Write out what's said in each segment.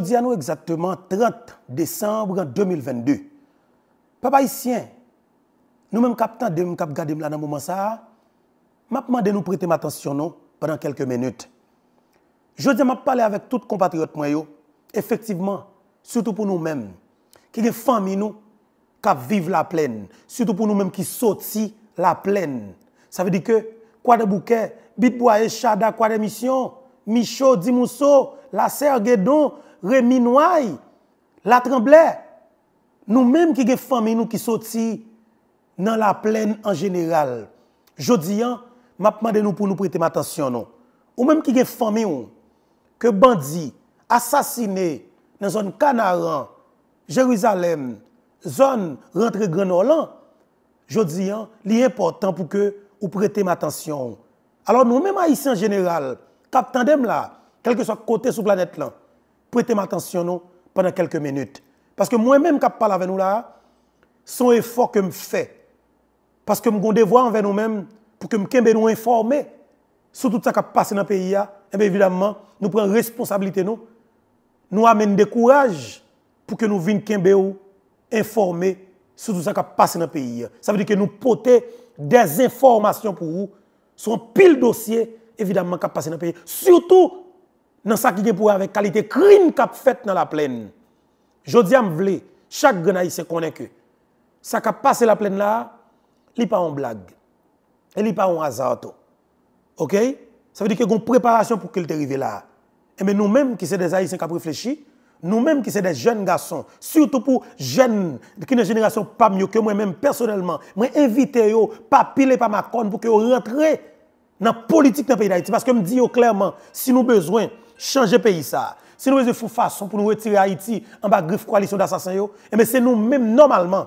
dis à nous exactement 30 décembre 2022. Papa haïtien, nous-mêmes captants de nous cap garder moment ça, m'a demandé nous prêter attention non pendant quelques minutes. Jodi m'a parlé avec tous compatriotes effectivement, surtout pour nous-mêmes qui des familles nous qui vivent la plaine, surtout pour nous-mêmes qui sortit la plaine. Ça veut dire que quoi de bouquet, bitboye, chada, quoi de mission, Michaud, Dimousseau, la Serguedon, Rémi la Tremblay... Nous-mêmes qui avons des nous qui sortis dans la plaine en général. Jodi an, hein, m'a nous pour nous prêter attention non. Ou même qui les que bandits Assassiné... dans zone Canaran, Jérusalem, zone rentrée Je jodi C'est hein, important pour que vous prêtez attention. Alors nous-mêmes haïtiens en général, Capitaine là, quel que soit côté sur planète là, prêtez attention pendant quelques minutes. Parce que moi-même, je parle avec nous là, son effort que je fais, parce que je me devoir envers nous-mêmes pour que je nous informer sur tout ça qui passe dans le pays. Et eh bien évidemment, nous prenons responsabilité, nous, nous amène des courage pour que nous venions informer sur tout ça qui passe dans le pays. Ça veut dire que nous portons des informations pour vous sur un pile dossier, évidemment, qui passe dans le pays. Surtout dans ce qui est pour avec qualité crime qu'a fait dans la plaine. Je dis à vle, chaque grenaille se connaît que ça qui a passé la plaine là, n'est pas une blague. Et n'est pas un hasard. OK Ça veut dire qu'il y a une préparation pour qu'il arrive là. Et mais nous-mêmes qui sommes des haïtiens qui avons réfléchi, nous-mêmes qui sommes des jeunes garçons, surtout pour jeunes, qui une génération pas mieux que moi-même personnellement, moi invité yo, pas pile par ma pour que rentrent... dans la politique dans le pays d'Haïti. Parce que je dis clairement, si nous avons besoin, changer pays ça. Si nous faisons façon pour nous retirer Haïti en bas griffe coalition d'assassins, eh mais c'est nous-mêmes normalement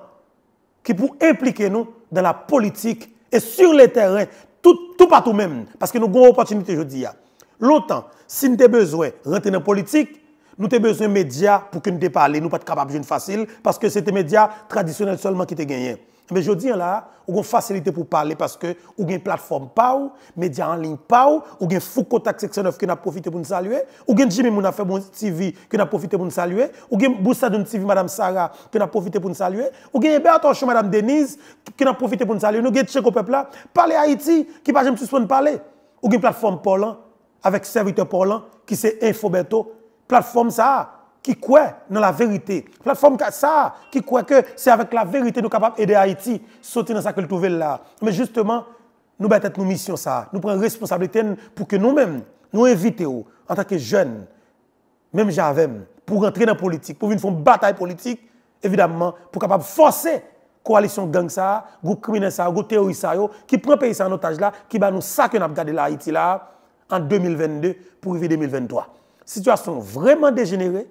qui pour impliquer nous dans la politique et sur le terrain tout, tout partout même. Parce que nous avons une opportunité aujourd'hui. Hein. Longtemps, si nous avons besoin de rentrer dans la politique, nous avons besoin de médias pour que nous parler. Nous ne sommes pas capables de facile parce que c'est des médias traditionnels seulement qui te gagnent. Mais je dis là, on a facilité pour parler parce que ou a une plateforme pas médias en ligne pas ou a Foucault contact 69 qui a profité pour nous saluer, ou a Jimmy a fait bon TV qui a profité pour nous saluer, ou a Boussadon TV madame Sarah qui a profité pour nous saluer, Ou a Hébert madame Denise qui n'a profité pour nous saluer, nous a Tcheko au peuple là, parler Haïti qui pas jamais suspendre parler. ou a une plateforme Paulan avec serviteur Paulan qui c'est Infoberto, plateforme ça qui croit dans la vérité. Plateforme ça, qui croit que c'est avec la vérité nous sommes capables d'aider Haïti sortir dans ça que trouver là. Mais justement, nous avons être nos missions ça. Nous prenons responsabilité pour que nous-mêmes, nous invitons en tant que jeunes, même j'avais, pour entrer dans la politique, pour venir faire une bataille politique, évidemment, pour capable forcer coalition gang ça, groupe criminel ça, groupe terroriste ça, qui prend pays en otage là, qui va nous que avons Haïti là, en 2022 pour arriver 2023. Situation vraiment dégénérée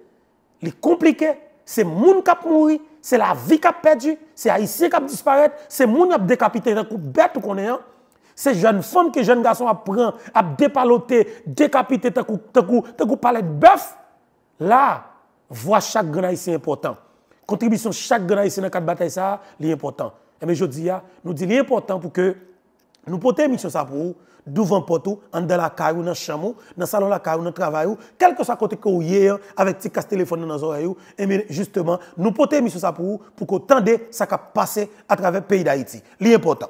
les compliqués, c'est moun qui a mouru, c'est la vie qui a perdu, c'est haïtien qui a disparu, c'est moun qui a décapité, c'est le bête qu'on est. Hein. C'est jeune femme que jeune garçon a apprennent a dépaloter, décapité, c'est un palais de bœuf. Là, voit chaque grand haïtien important. Contribution chaque grand ici dans de bataille, ça, c'est important. Et eh mais je dis, nous disons, c'est important pour que nous portions mission ça pour vous devant potou, en dans la ou dans le dans salon la caillou, dans le travail, quel que soit côté que vous hier, avec petit téléphone dans nos oreilles, et eh bien justement, nous portons mission ça pour vous, pour qu'on tendez ça qui a à travers le pays d'Haïti. L'important.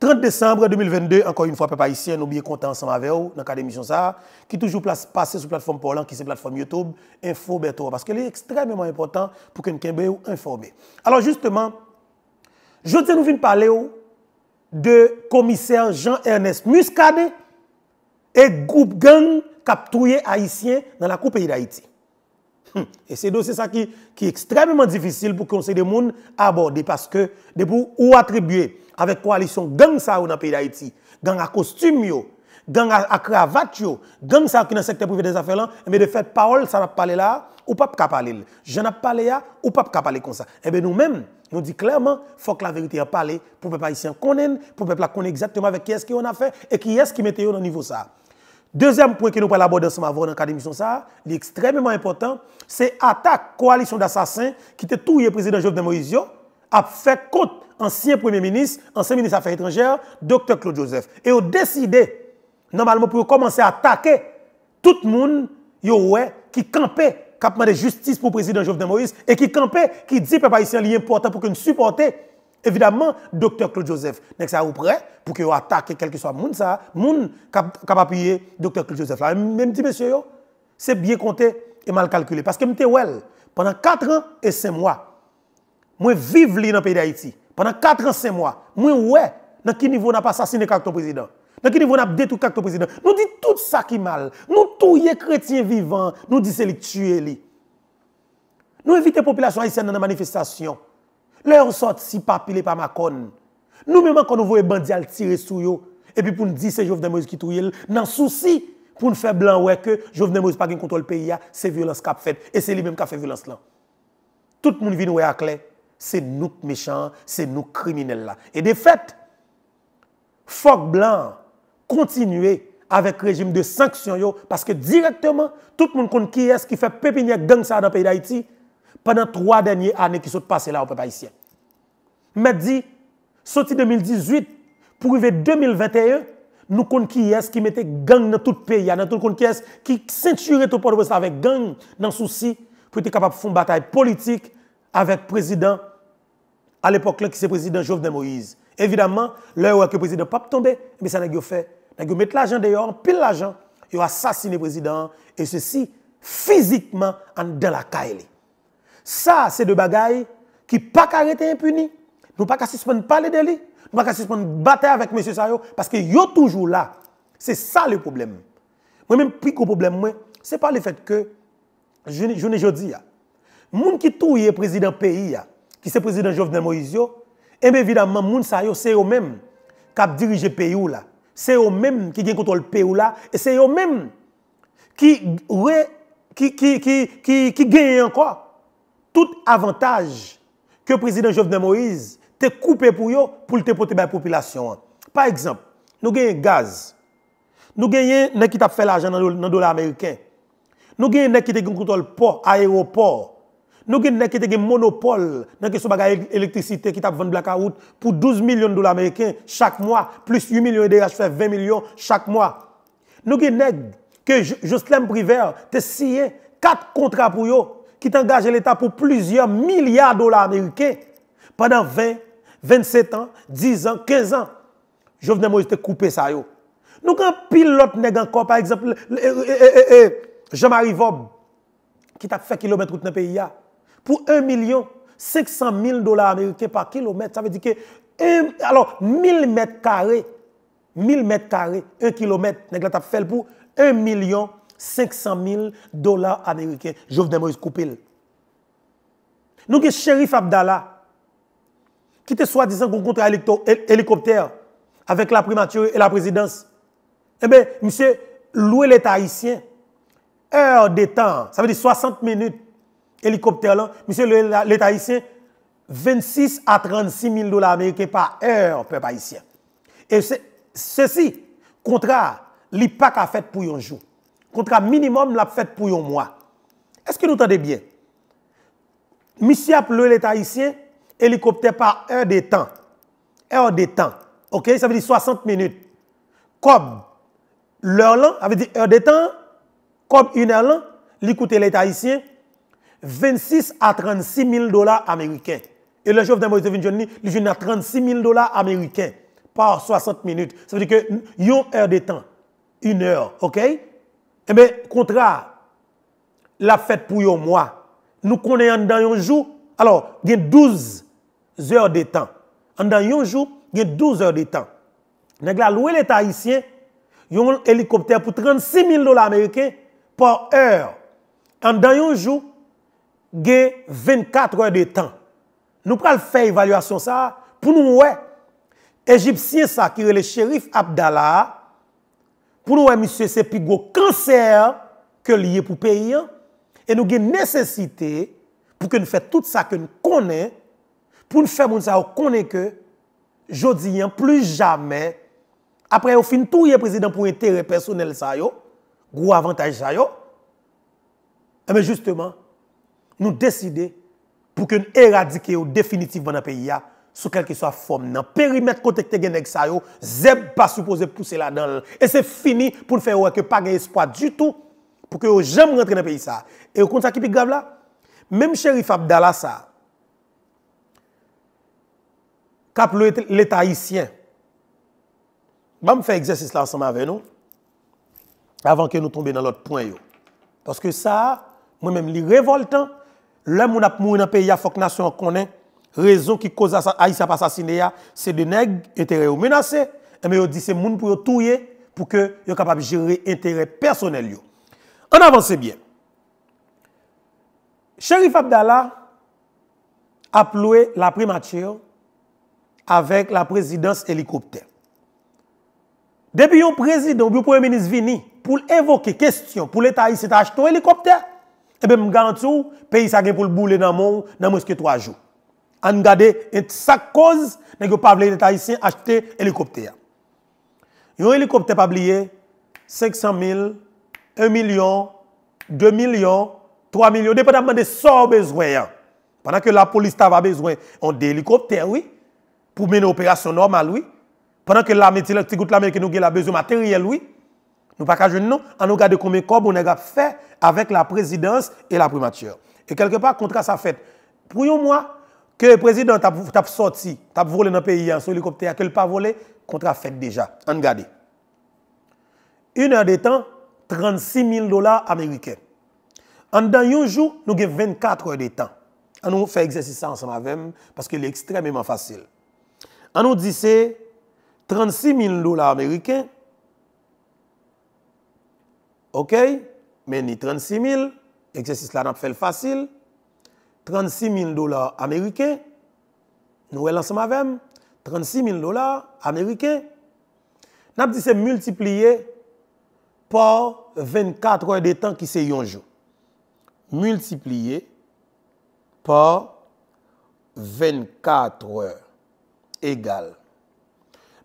30 décembre 2022, encore une fois, peuple haïtien, nous bien contents ensemble avec vous, dans le de ça, qui toujours place passer sur la plateforme Polan, qui c'est plateforme YouTube, Info parce que est extrêmement important pour que nous soyons Alors justement, je tiens nous venons parler de commissaire Jean-Ernest Muscade et groupe gang capturé haïtien dans la coupe pays d'Haïti. Hum, et c'est dossier ça qui, qui est extrêmement difficile pour conseil des monde aborder parce que de pour attribuer avec coalition gang ça dans le pays d'Haïti, gang à costume yo, gang à, cravate yo, gang ça qui dans le secteur privé des affaires là, mais de fait parole ça n'a pas parlé là ou pas parler. Je n'ai pas parlé là ou pas parler comme ça. Et eh bien nous-mêmes nous dit clairement, il faut que la vérité en parlé pour que peuple haïtien connaissent, pour le peuple connaissent exactement avec qui est-ce qu'on a fait et qui est-ce qui mettait au niveau ça. Deuxième point que nous parlons aborder ensemble avant dans cette émission ça, extrêmement important, c'est attaque coalition d'assassins qui était tout le président de Moïse a fait contre ancien premier ministre, ancien ministre des Affaires étrangères, docteur Claude Joseph. Et ont décidé normalement pour commencer à attaquer tout le monde qui campait qui a demandé justice pour le président Jovenel Moïse et qui campait, qui dit que les lien important pour que nous supportions Évidemment, docteur Claude Joseph, n'est ça ou prêt pour que attaque quel que soit monde, ça, moun capable appuyer docteur Claude Joseph Même dit monsieur c'est bien compté et mal calculé parce que m'était pendant 4 ans et 5 mois. Je vivre dans le pays d'Haïti pendant 4 ans et 5 mois. je ouais dans quel niveau n'a pas assassiné le président. nan ki nou voun ap detou kak tou prezident, nou di tout sa ki mal, nou tou ye kretien vivant, nou di se li tue li. Nou evite popilasyon aisyen nan nan manifestasyon, lè ou sot si papile pa makon, nou mèman kon nou vou e bandyal tire sou yo, epi pou nou di se jovnen Moise ki tue li, nan sou si pou nou fe blan weke, jovnen Moise pa gen kontol peyi ya, se violans kap fet, e se li mèm ka fe violans lan. Tout moun vi nou we akle, se nouk mechant, se nouk kriminell la. E de fet, fok blan, continuer avec le régime de sanctions parce que directement, tout le monde compte qui est-ce qui fait pépinière gang ça dans le pays d'Haïti pendant trois dernières années qui sont passées là au peuple haïtien. Mais dit, sorti 2018, pour arriver 2021, nous comptons qui est qui mettait gang dans tout le pays, dans tout qui est ceinturait tout le monde avec gang dans le souci pour être capable de faire une bataille politique avec le président, à l'époque qui c'est président Jovenel Moïse. Évidemment, l'heure où le président pas tombé, mais ça n'a pas fait ils mettent l'argent dehors, pile l'argent, ils assassinent le président, et ceci physiquement en dans la caille. Ça, c'est des bagailles qui pas arrêter impuni. Nous pas suspendre parler de lui, nous pas suspendre bataille avec M. Sayo parce que yo toujours là. C'est ça le problème. Moi même plus gros problème moi, c'est pas le fait que je ne dis, les Moun qui le président pays qui qui c'est président Jovenel Moïse et eh bien évidemment moun sa c'est eux même qui dirigent pays là c'est eux-mêmes qui ont contrôle pays là, et c'est eux-mêmes qui, qui, qui, qui, qui gagnent encore tout avantage que le président Jovenel Moïse a coupé pour eux, pour te porter la population. Par exemple, nous gagnons gaz, nous gagnons qui t'a fait l'argent dans le dollar américain, nous gagnons qui ont contrôle port, aéroport, nous avons un monopole dans le qui a vendu blackout pour 12 millions de dollars américains chaque mois, plus 8 millions de fait 20 millions chaque mois. Nous avons que Jocelyn Privert a signé 4 contrats pour eux qui engagé l'État pour plusieurs milliards de dollars américains pendant 20, 27 ans, 10 ans, 15 ans. je venais a coupé ça. Nous avons pilote encore, par exemple, Jean-Marie Vob, qui a fait kilomètre dans le pays pour 1,5 million 500 dollars américains par kilomètre. Ça veut dire que, un, alors, 1000 mètres carrés, 1000 mètres carrés, 1 kilomètre, nest fait pour 1 million 500 000 dollars américains. Jovenel Moïse Coupil. Nous avons shérif Abdallah, qui était soi-disant contre hélicoptère avec la primature et la présidence. Eh bien, monsieur, louez l'État haïtien, heure de temps, ça veut dire 60 minutes hélicoptère monsieur l'État haïtien, 26 à 36 000 dollars américains par heure, peuple haïtien. Et ceci, contrat, l'IPAC a fait pour un jour. Contrat minimum l'a fait pour un mois. Est-ce que nous entendez bien? Monsieur appelé l'État haïtien, hélicoptère par heure de temps. Heure de temps. OK? Ça veut dire 60 minutes. Comme l'heure là, veut dire heure de temps, comme une heure là, l'écouter l'État haïtien, 26 à 36 000 dollars américains. Et le de Moïse Johnny, il à 36 000 dollars américains par 60 minutes. Ça veut dire que, une heure de temps, une heure, ok? Eh bien, contrat, la fête pour un mois, nous connaissons dans un jour, alors, il y a 12 heures de temps. Dans un jour, il y a 12 heures de temps. Nous avons loué l'État haïtien, un hélicoptère pour 36 000 dollars américains par heure. Dans un jour, 24 heures de temps. Nous prenons faire évaluation ça pour nous ouais. Égyptien ça qui est le shérif Abdallah pour nous ouais monsieur c'est plus gros cancer que lié pour pays hein. et nous avons nécessité pour que nous fassions tout ça que nous connaissons pour nous faire tout ça connaît que jodi hein, plus jamais après au fin tout le président pour intérêt personnel ça yo gros avantage ça yo mais eh justement nous décider pour qu'on éradique définitivement dans le pays, sous quelle que soit forme. Dans le périmètre côté que vous ça, pas supposé pousser là-dedans. Et c'est fini pour faire que pas d'espoir du tout pour que vous jamais rentrez dans le pays. Et vous ce qui est grave là? Même Chérif Abdallah, ça, cap l'État haïtien, je vais faire exercice là ensemble avec nous avant que nous tombions dans l'autre point. Parce que ça, moi-même, les révoltant, dans le pays, il faut a la nation nation, La raison qui cause à assassiné c'est de nèg intérêt menacé et eh mais dit c'est moun pour touyer pour que yo capable gérer intérêt personnel On avance bien. Chérif Abdallah a ploué la primature avec la présidence hélicoptère. Depuis un président, le premier ministre vini pour évoquer question pour l'État haïtien acheter un hélicoptère. Et eh bien, je garantis, le pays ça pour le bouler dans mon, dans moins que trois jours. En garder, et sa cause, n'est que pas les Haïtiens acheter hélicoptère. Un hélicoptère pas oublié, 500 000, 1 million, 2 millions, 3 millions, dépendamment de ce besoin. Pendant que la police a besoin d'hélicoptères, oui, pour mener une opération normale, oui. Pendant que la, la, la, la, la, nous besoin la, matériel, oui. Nous pas qu'à nous, en nous combien de corps on fait avec la présidence et la primature. Et quelque part, contrat ça fait. Pour un que le président t'a sorti, t'a volé dans le pays, en hein, hélicoptère, qu'il pas volé, contrat fait déjà. En regardez. Une heure de temps, 36 000 dollars américains. En dans un jour, nous avons 24 heures de temps. nous fait exercice ensemble avec parce qu'il est extrêmement facile. nous dit c'est 36 000 dollars américains OK Mais ni 36 000, exercice là n'a fait facile. 36 000 dollars américains, nous allons ensemble avec 36 000 dollars américains. Nous dit c'est multiplié par 24 heures de temps qui c'est un jour. Multiplié par 24 heures Égal.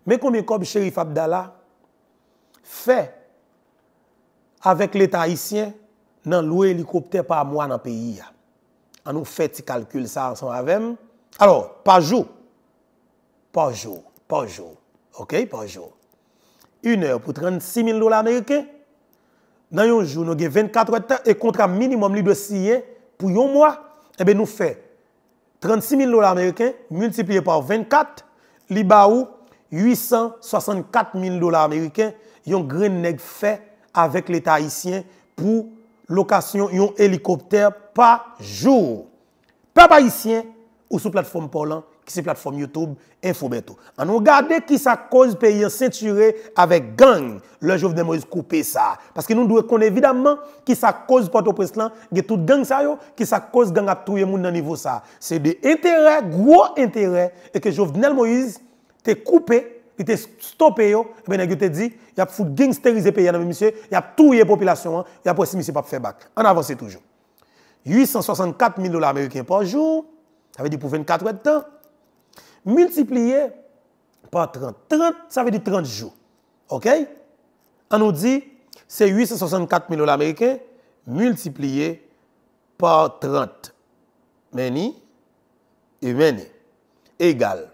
Mais combien comme chérif Abdallah fait avec l'État haïtien, nan loué hélicoptère par mois dans le pays. On nous fait ce calcul ça ensemble avec. Alors, par jour. Par jour. Par jour. OK? Par jour. Une heure pour 36 000 dollars américains. Dans un jour, nous avons 24 heures de temps et contrat minimum li de ans, pour un mois. Eh nous fait 36 000 dollars américains multiplié par 24, li 864 000 dollars américains. Yon grain nèg fait avec l'État haïtien pour location d'un hélicoptère par jour. Peuple haïtien ou sous plateforme Paulan, qui c'est plateforme YouTube, Infobeto. On regarde qui ça cause pays ceinturé avec gang. Le Jovenel Moïse coupe ça. Parce que nous devons connaître évidemment qui ça cause Port-au-Prince est tout gang ça yo, qui ça cause gang à monde moun dans niveau ça. C'est des intérêts, gros intérêts, et que Jovenel Moïse te coupé il était stoppé, eh ben il te dit, il a foutu gangsteriser pays dans monsieur, il a tué population, hein. il a pas monsieur pas faire bac. On avance toujours. 864 000 dollars américains par jour, ça veut dire pour 24 heures de temps, multiplié par 30. 30, ça veut dire 30 jours. OK? On nous dit, c'est 864 000 dollars américains multiplié par 30. Meni, et meni, égal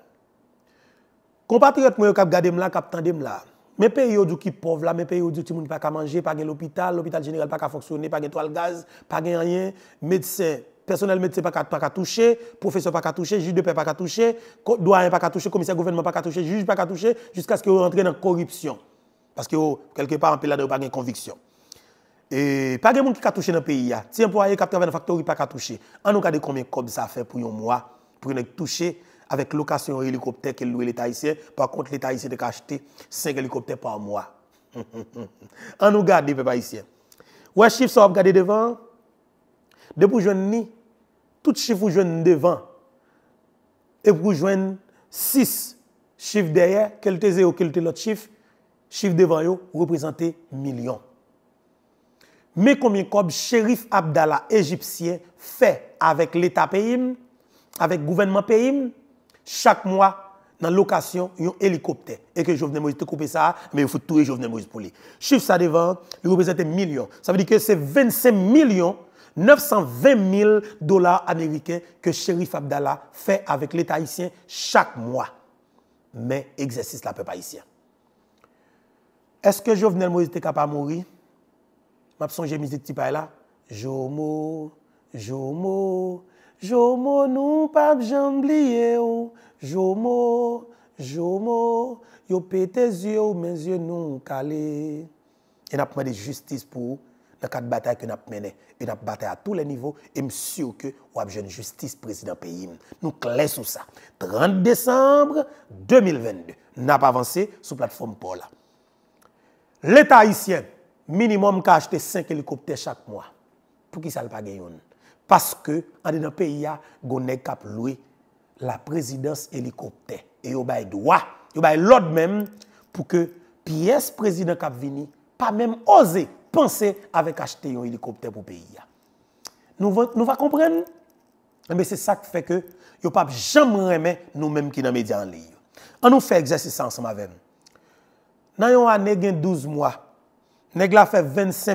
compatriotes moi cap garder là cap tendre là mes pays du qui pauvres là mes pays du tout monde pas qu'à manger pas gagner l'hôpital l'hôpital général pas qu'à fonctionner pas gagner toile gaz pas gagner rien médecin personnel médecin pas qu'à pas toucher professeur pas qu'à toucher juge de paix pas qu'à toucher doyen pas qu'à toucher commissaire gouvernement pas qu'à toucher juge pas toucher jusqu'à ce que rentrent dans dans corruption parce que quelque part en pays là pas de conviction et pas de monde qui a touché dans le pays. Si un employé qui travaille dans la factory pas toucher. on nous regarde combien de ça fait pour un mois, pour nous touché avec location hélicoptère que loue l'État haïtien. Par contre, l'État haïtien a acheté 5 hélicoptères par mois. On nous garde, peuple haïtien. Ouais, chiffre, sont regardés devant. Depuis jeune ni, tout chiffre jeune devant. Et pour joindre 6 chiffres derrière, quel était zéro, quel était l'autre chiffre, chiffre devant eux représentait millions. Mais combien comme shérif Abdallah égyptien fait avec l'État pays, avec le gouvernement pays, chaque mois dans la location un hélicoptère. Et que Jovenel Moïse te coupé ça, mais il faut tout Jovenel Moïse pour lui. Chiffre ça devant, il représente million. Ça veut dire que c'est 25 millions 920 000 dollars américains que Shérif Abdallah fait avec l'État haïtien chaque mois. Mais exercice la peuple haïtien. Est-ce que Jovenel Moïse est capable de mourir? Je un petit dit, là, Jomo, Jomo, Jomo nou pap jambliye ou, Jomo, Jomo, yo pete ou nou kale. Et n'a justice pour dans quatre batailles que nous e avons Et à tous les niveaux. Et monsieur que nous avons une justice président pays. Nous clés sur ça. 30 décembre 2022. Nous avons avancé sur la plateforme Paul. L'État haïtien, minimum, a acheté 5 hélicoptères chaque mois. Pour qui ça ne pas parce que, en pays, vous avez loué la présidence hélicoptère. Et vous avez droit, vous avez même pour que pièce président Cap Vini pas même osé penser avec acheter un hélicoptère pour le pays. Nous va comprendre. Mais c'est ça qui fait que vous ne pouvez jamais aimer nous-mêmes qui dans les médias en ligne. On nous fait exercice ensemble avec nous. Nous avons 12 mois. Nous avons fait 25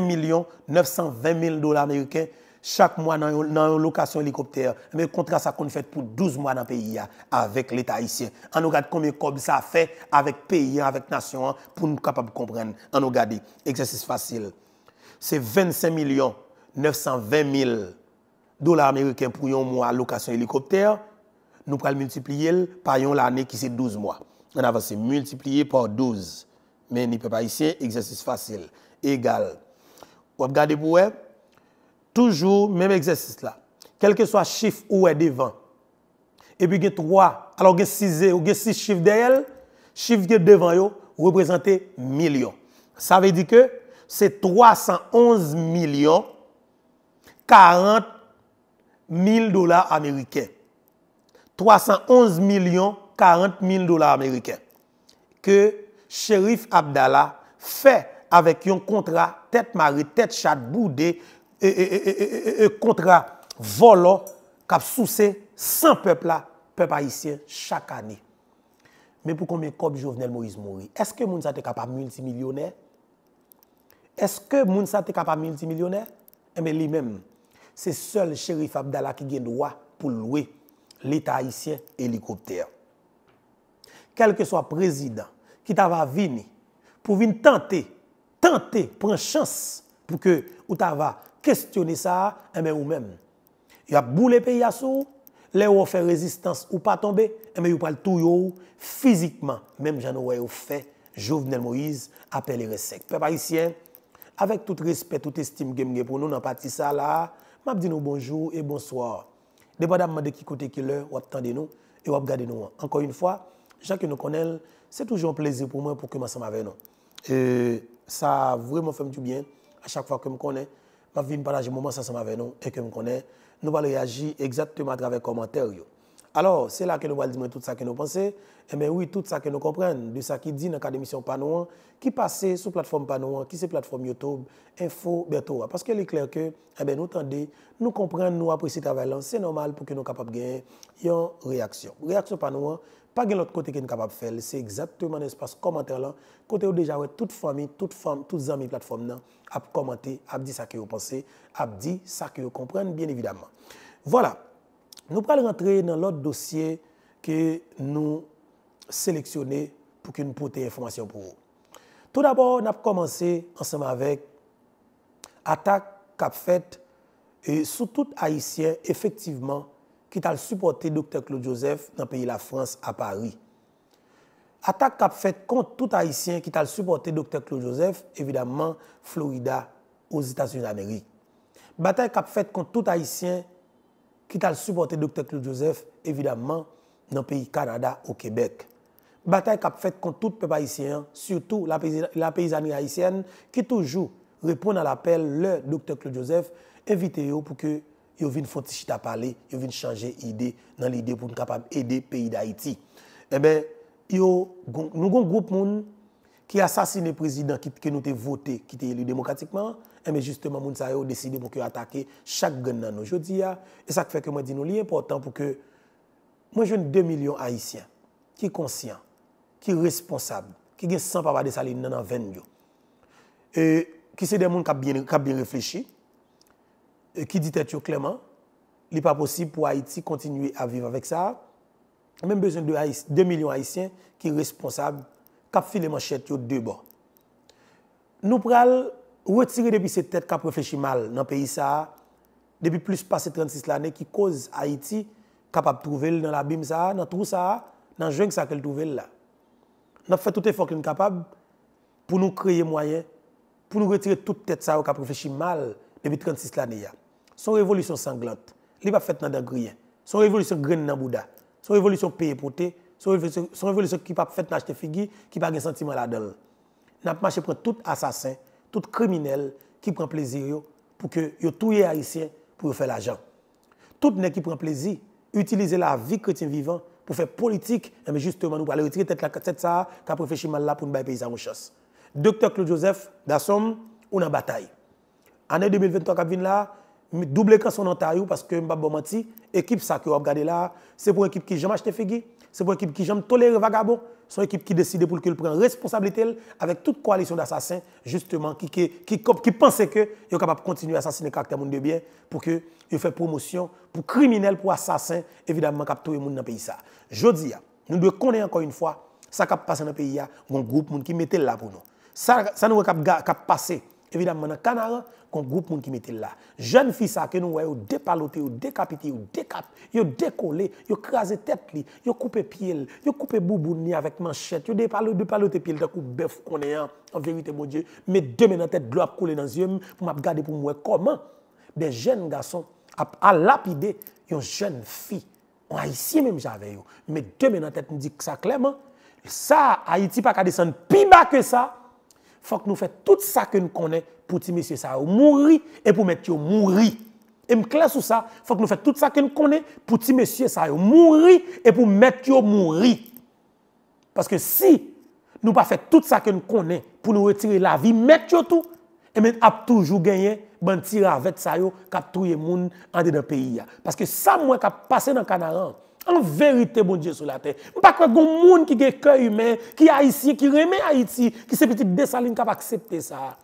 920 000 dollars américains chaque mois dans une location hélicoptère. Mais eh contrat ça qu'on fait pour 12 mois dans le pays hein, avec l'État haïtien. On regarde combien comme ça fait avec pays, hein, avec nation, hein, pour nous capables de comprendre. On regarde, exercice facile. C'est 25 millions 920 000 dollars américains pour un mois location hélicoptère. Nous pouvons multiplier par l'année qui c'est 12 mois. On avance multiplié par 12. Mais ni peut pas ici, exercice facile. Égal. Vous regarde pour vous Toujours même exercice là. Quel que soit le chiffre ou est devant. Et puis il y a trois, alors il y a six, il chiffres derrière, chiffre qui est devant yo représente millions. Ça veut dire que c'est 311 millions 40 000 dollars américains. 311 millions 40 000 dollars américains que shérif Abdallah fait avec un contrat tête marée, tête chat boudé et, contrat volant qui a soussé 100 peuples, haïtiens chaque année. Mais pour combien de Jovenel Moïse Mouri Est-ce que Mounsa est capable multimillionnaire Est-ce que Mounsa est capable multimillionnaire eh, Mais lui-même, c'est seul shérif Abdallah qui a le droit pour louer l'État haïtien hélicoptère. Quel que soit le président qui t'a venu pour venir tenter, tenter, prendre chance pour que ou t'a questionner ça, et eh bien ou même. Il a de pays à sous, les ont fait résistance ou pas tomber, et eh bien pas tout physiquement, même j'en ou fait Jovenel Moïse appelé Resec. Peuple haïtien, avec tout respect, toute estime que pour nous dans parti ça là, m'a dit nous bonjour et bonsoir. Dépendamment de qui côté qui l'heure, ou attendez nous et ou regardez nous. Encore une fois, chacun nous connaît, c'est toujours un plaisir pour moi pour que je avec nous. Et ça a vraiment fait du bien à chaque fois que je me connais m'a venu partager moment ensemble avec nous et que me connaît. Nous allons réagir exactement à travers les commentaires. Alors, c'est là que nous allons dire tout ça que nous pensons. Et eh bien oui, tout ça que nous comprenons, de ça qui dit dans l'émission Panouan, qui passe sur la plateforme Panouan, qui c'est plateforme YouTube, Info bientôt. Parce que est clair que, eh nous nous comprenons, nous apprécions travail, c'est normal pour que nous capables de gagner une réaction. Réaction Panouan, pas de l'autre côté qui est capable de faire. C'est exactement l'espace commentaire là. Côté où déjà, toute famille, toute femme, toutes amies plateforme là, a commenter, a dit ce que vous pensez, a dit ce que vous comprenez, bien évidemment. Voilà. Nous allons rentrer dans l'autre dossier que nous sélectionnons pour que nous portions information pour vous. Tout d'abord, nous avons commencé ensemble avec attaque qu'a faite et sous tout haïtien, effectivement, t'a t'a supporté Dr. Claude Joseph dans pays de la France, à Paris. Attaque cap fait contre tout qui qui t'a supporté Dr. Claude Joseph, évidemment, Florida, aux états unis d'Amérique. Bataille cap fait contre tout Haïtien qui t'a supporté Dr. Claude Joseph, évidemment, dans le pays Canada, au Québec. Bataille été fait contre tout peuple haïtien, surtout la, la haïtienne, qui qui toujours à à l'appel le Dr. Claude Joseph, invitez-vous pour que yo vin font chita parler yo vin changer idée dans l'idée pour nous capable le pays d'Haïti Eh ben yo nous un groupe moun qui assassiné président qui nous t'ai voté qui été élu démocratiquement mais eh ben, justement moun sa décidé pour que attaquer chaque gagne dans ah, et ça fait que moi dis nous li important pour que moi jeune 2 millions haïtiens qui conscients, qui responsables, qui sont sans avoir de saline dans 20 yo et qui c'est des gens qui ont bien réfléchi qui dit clairement, il n'est pas possible pour Haïti continuer à vivre avec ça. Même besoin de 2 millions haïtiens qui sont responsables, qui les manchettes de bord. Nous prenons retirer depuis cette tête qui réfléchi mal dans le pays ça, depuis plus de 36 années qui cause Haïti capable de trouver dans l'abîme ça, dans tout ça, dans le que ça qu'elle trouve là. Nous fait tout effort qu'on capable pour nous créer moyens, pour nous retirer toute tête ça qui réfléchi mal depuis 36 l'année. Son révolution sanglante, il pas fait dans Son révolution graine dans Bouddha. Son révolution payée pour te. Son révolution, qui pas fait dans acheter qui pas de sentiment là-dedans. N'a marché pour tout assassin, tout criminel qui prend plaisir pour que yo les haïtien pour faire l'argent. Tout nèg qui prend plaisir utilise la vie chrétien vivant pour faire politique, mais justement nous aller retirer tête la tête ça, qu'a là pour chance. Docteur Claude Joseph Dassom, on en bataille. En 2023 qui vient là, double son Ontario parce que je menti, équipe ça que vous regardez là, c'est pour équipe qui jamais acheté figu, c'est pour équipe qui jamais toléré vagabond, une équipe qui décide pour qu'il prenne responsabilité avec toute coalition d'assassins justement qui qui qui, pensait que est capable de continuer à assassiner les monde de bien pour que il fait promotion pour criminels pour assassins évidemment cap tout monde dans pays ça. dis, nous devons connaître encore une fois ça qui passé dans le pays, un groupe qui mettait là pour nous. Ça, ça nous cap passé évidemment dans Canada qu'un groupe qui mettait là. Jeune fille ça que nous voyons dépaloté, décapité, décap, yo décollé, yo crasé tête li, yo coupé pied, yo coupé bouboune avec manchette, yo les dépaloté pied de coup bœuf qu'on est en vérité mon Dieu, mais deux mains dans tête gloire couler dans yeux pour m'regarder pour moi comment des jeunes garçons a, lapider... lapidé yon jeune fille on a ici même j'avais eu. mais deux mains dans tête me dit ça clairement ça Haïti pas qu'à descendre plus bas que ça faut que nous fassions... tout ça que nous connaissons pour les monsieur ça mourir et pour mettre mourir. Et me clair sur ça, faut que nous fassions tout ça que nous connaissons pour les monsieur ça mourir et pour mettre mourir. Parce que si nous pas fait tout ça que nous connaissons pour nous retirer la vie, mettre tout et nous a toujours gagné ban tir avec ça yo cap touyer moun dans dedans pays parce que ça moi est passé dans Canaran en vérité, bon Dieu sur la terre. Je ne pas qu'il y monde qui a un cœur humain, qui a ici, qui remet Haïti, qui se petit dessaline qui a accepté ça.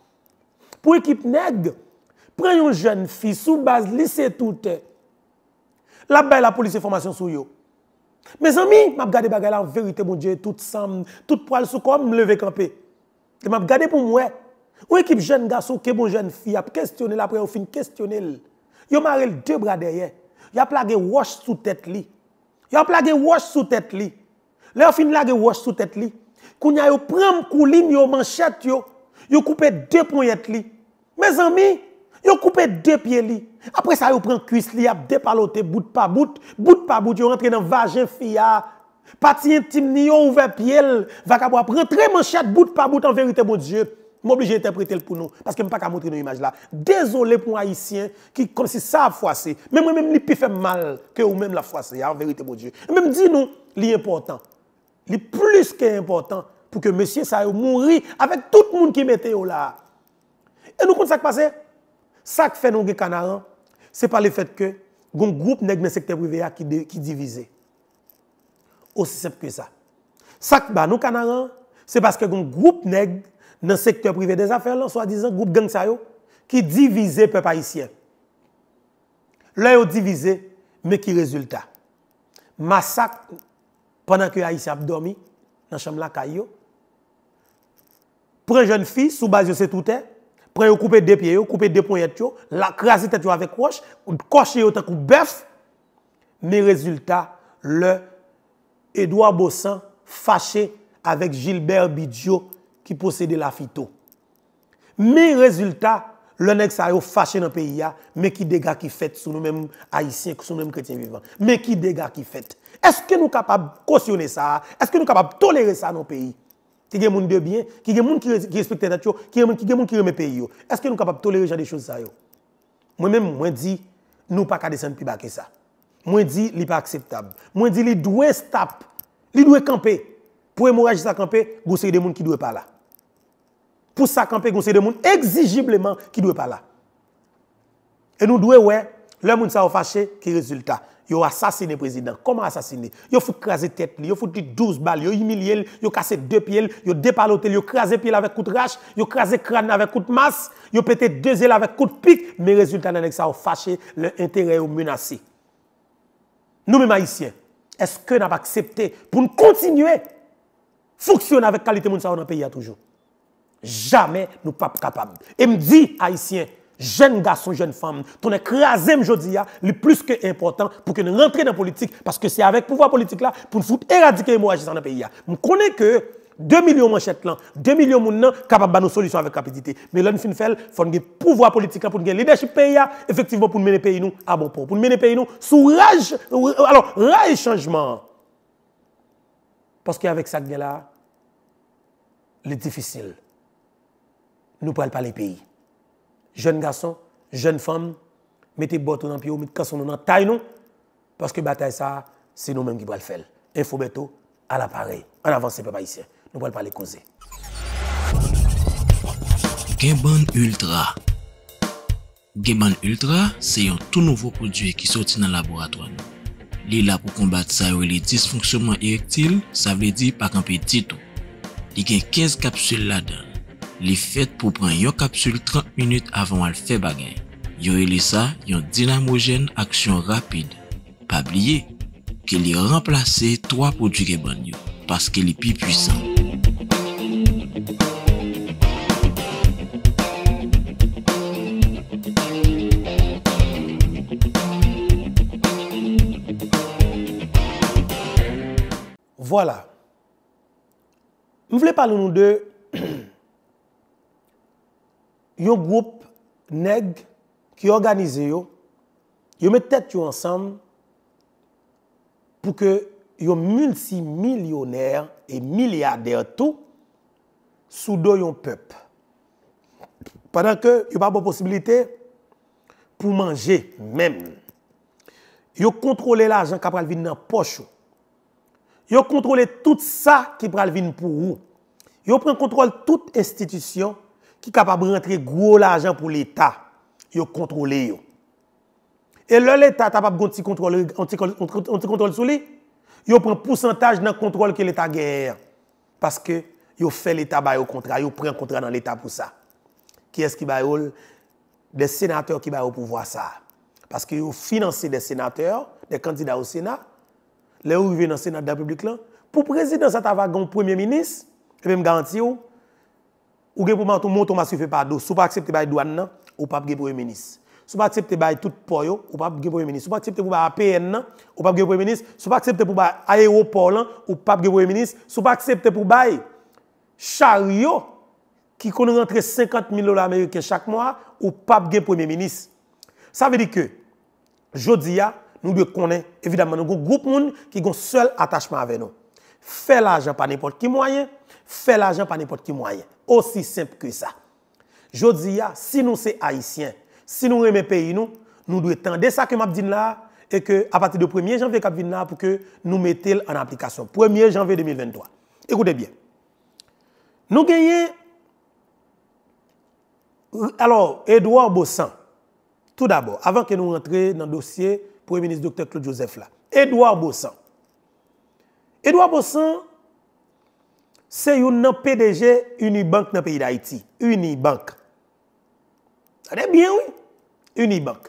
Pour équipe nègre, prenez une jeune fille sous base lycée tout. La belle la police formation sur yo. Mes amis, m'a regardé bagay la vérité mon Dieu tout sam, tout poil sous comme levé camper. Et m'a regardé pour moi. Ou équipe jeune garçon que bon jeune fille a questionné après au fin questionner. Yo marré deux bras derrière. Yo a plagué wash sous tête li. Yo a plagué wash sous tête li. Là fin lagé wash sous tête li. Kounya yo prend coulim yo manchette yo. Yo coupé deux poignettes li. Mes amis, ont coupé deux pieds li. Après ça, ils prennent cuisse li, ont dépaloté bout par bout, bout par bout, ils rentré dans vagin fia. Ah. Parti intime ni ont ouvert pied, vacabo très manchette bout par bout en vérité mon Dieu. M'oblige d'interpréter le pour nous parce que pas montrer nos images là. Désolé pour haïtiens, qui comme si ça a froissé. mais moi même li plus fait mal que ou même la froissé hein, en vérité mon Dieu. Même dis nous, li important. Li plus que important pour que monsieur ça mourir avec tout le monde qui mettait là. E nou kont sak pase? Sak fe nou ge kanaran, se pa le fet ke, goun groupe neg nan sekte privé a ki divize. Ose sep ke sa. Sak ba nou kanaran, se paske goun groupe neg nan sekte privé de zafèl, an so a dizan, groupe genk sa yo, ki divize pe pa isye. Lè yo divize, me ki rezultat. Ma sak, pwennan ke a isye ap domi, nan chanm la kayo, pre jen fi, soubaz yo se toutè, Pre yo koupe de piye yo, koupe de pon yet yo, la krasi tet yo avek kouche, kouche yo ten koubef. Me rezultat, le Edouard Bossin fache avek Gilbert Bidjo ki posede la fito. Me rezultat, le nek sa yo fache nan peyi ya, me ki dega ki fete sou nou menm aisyen, sou nou menm kretien vivant. Me ki dega ki fete. Eske nou kapab kosyonne sa, eske nou kapab tolere sa nan peyi? qui est monde de bien, qui est monde qui respecte la nature, qui est monde qui est le pays Est-ce que nous sommes capables de tolérer des choses ça Moi-même, moi dis nous pas qu'à descendre plus bas que ça. Moi dis n'est pas acceptable. Moi dis il doit stop, il doit camper. Pour hémorragie ça camper, vous des monde qui ne doit pas là. Pour ça camper, vous des monde exigiblement qui doit pas là. Et nous devons ouais, le monde ça fâché qui résultat. Ils ont assassiné le président. Comment assassiner Ils ont fait tête, ils ont foutu 12 balles, ils ont humilié, ils ont cassé deux pieds, ils ont dépaloté, ils ont crasé pied avec coup de rache, ils ont crâne avec coup de masse, ils ont pété deux ailes avec coup de pique. Mais résultat, ça a fâché, l'intérêt ou menacé. Nous-mêmes haïtiens, est-ce que nous avons accepté pour continuer à fonctionner avec qualité de dans le pays toujours Jamais nous ne sommes capables. Et me dit, haïtiens, jen da son jen fam, ton ek raze m jodi ya, li plus ke important pou ke ne rentre nan politik, paske se avek pouvoi politik la, pou n foute eradike m wajisan nan peyi ya. M konen ke, 2 milyon man chet lan, 2 milyon moun nan, kapab ba nou solisyon avek rapidite. Me loun fin fel, fon gen pouvoi politik la, pou n gen lideship peyi ya, efektivman pou n mene peyi nou, abonpon. Pou n mene peyi nou, sou raj, raj chanjman. Paske avek sa de gela, li difisil. Nou prel pa le peyi. jeunes garçons, jeunes femmes, mettez bottes dans pied, mettez casson dans taille nous parce que bataille ça, c'est nous-mêmes qui va le faire. Info tout à l'appareil. En avance papa ici, Nous pas parler causer. Gabon Ultra. Gabon Ultra, c'est un tout nouveau produit qui sort dans le laboratoire. Il là pour combattre ça les dysfonctionnements érectiles, ça veut dire peut pa tout. il y a 15 capsules là-dedans. li fet pou pran yo kapsul 30 minute avon al fe bagen. Yo e lisa yon dinamogen aksyon rapide. Pa blye, ke li remplase 3 prodjike banyo, paske li pi pwisan. Vwala. Mw vle paloun nou de... un groupe neg qui organise yo, yo met tête ensemble pour que yon multimillionnaire et milliardaire tout sous dos yon peuple. Pendant que yon pas de possibilité pour manger même. Yo contrôler l'argent qui pral vin dans poche. Yo contrôler tout ça qui pral vin pour vous. Yo prend contrôle toute institution qui est capable de rentrer gros l'argent pour l'État, ils yo. Et là, l'État est capable de contrôle, contrôle sur lui. Ils prend pourcentage dans le contrôle que l'État gagne. Parce que ils fait l'État au contrat, ils prend un contrat dans l'État pour ça. Qui est-ce qui baille Des sénateurs qui sont au pouvoir ça. Parce que ont financé des sénateurs, des candidats au Sénat. les vont dans le Sénat de la République. Là, pour président, ça va un premier ministre. Et même garantir, ou bien pour monter monter masque fait pardon pa pas accepter bail douane ou pas pour premier ministre si pas aksepte bay tout poyo ou pas pour premier ministre si pas pou pour APN ou pas pour premier ministre pa pas pou pour aéroport ou pas pour premier ministre Sou pas accepter pour bay chariot qui kon rentre 50 000 dollars américains chaque mois ou pas pour premier ministre ça veut dire que jodi nous devons connaître évidemment nous un groupe qui qui ont seul attachement avec nous Fait l'argent par n'importe quel moyen l'argent l'argent par n'importe qui moyen, aussi simple que ça. Jodi si nous sommes haïtiens, si nous sommes pays nous, devons tendre ça que nous map là et que à partir du 1er janvier, nous pour pour que nous nous en en 1er janvier 2023. Écoutez bien. Nous gagnons. alors, Edouard Bossan, tout d'abord, avant que rentrions dans le dossier pour Premier Ministre Dr. Claude Joseph là. Edouard Bossan, Edouard Bossan, Se yon nan PDG Unibank nan peyi d'Haïti Unibank Anè bien wè Unibank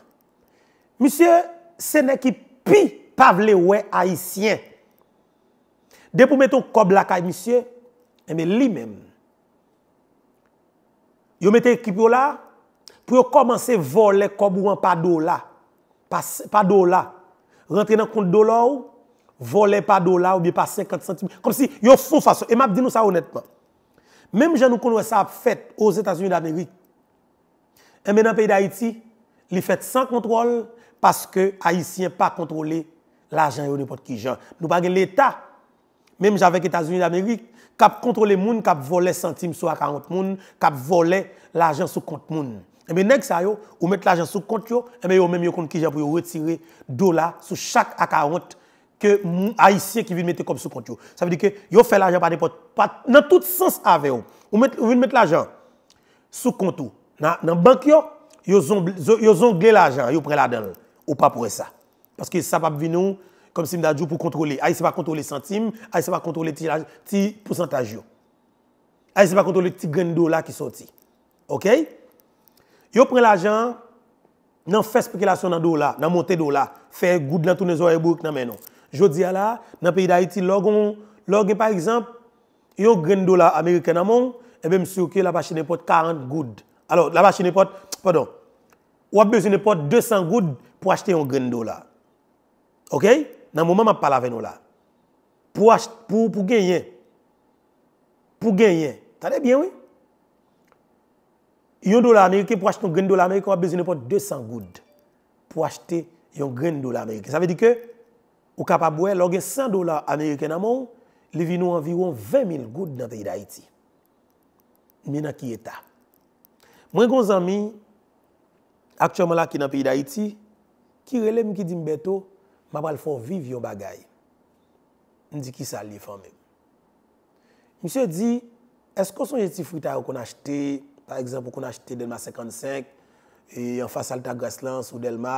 Misyè, se nè ki pi pavle wè Haitien Dè pou mè ton kob lakay, misyè Mè eh li mèm Yon mète ekip yo la Pou yo komanse volè kob wè an pa do la Pas, pa do la Rentre nan kont do la wè voler par dollar ou bien par 50 centimes. Comme si, yo faux façon. Et m'a dit nous ça honnêtement. Même si nous connaissons ça fait aux États-Unis d'Amérique. Et maintenant, pays d'Haïti, il fait sans contrôle parce que Haïtiens pas contrôlé l'argent de n'importe qui Nous Nous pas l'État, même avec États-Unis d'Amérique, qui contrôler les gens qui volé centimes sur 40 personnes, qui volé l'argent sur compte moun. Et bien, nèg ça yo, ou mettre l'argent sur compte yo, et yo même yo compte qui pour retirer dollars sur chaque à 40 que haïtiens qui viennent mettre comme sous compte. Ça veut dire que yo fait l'argent par n'importe pas dans tout sens avec vous. Ou mettre mettre l'argent sous compte dans dans banque yo, yo zonglé l'argent, yo prend la dedans ou pas pour ça. Parce que ça va venir comme si m'a pour contrôler. Haïti pas contrôler centimes, Haïti pas contrôler petit pourcentage yo. Haïti pas contrôler petit grain dollar qui sorti. OK Yo prend l'argent dans fait spéculation dans dollar, dans monter dollar, faire goud dans tourner oreilles bouc dans non Jodi ala, nan peyi da iti, logon, logon, par exemple, yon gren do la Amerike nan moun, ebe eh msouke la vache ne pot 40 goud. Alors, la vache ne pot, pardon, wap beze ne pot 200 goud pou achete yon gren do la. Ok? Nan mouman mapal ave nou la. Pou achete, pou genyen. Pou genyen. Tade bien, we? Yon do la Amerike pou achete yon gren do la Amerike, wap beze ne pot 200 goud pou achete yon gren do la Amerike. Sa ve di ke... Ou kapabwe, logye 100 dolar Amerike nan moun, levi nou anviron 20.000 goud nan pe idayiti. Mwen a ki eta. Mwen kon zanmi, ak chouman la ki nan pe idayiti, ki rele mwen ki di mbeto, mwen pa lifon viv yon bagay. Mwen di ki sa lifon mwen. Mwen se di, esko son yeti fruta yo kon a chete, par ekzampo kon a chete delma 55, yon fasalta greslans ou delma,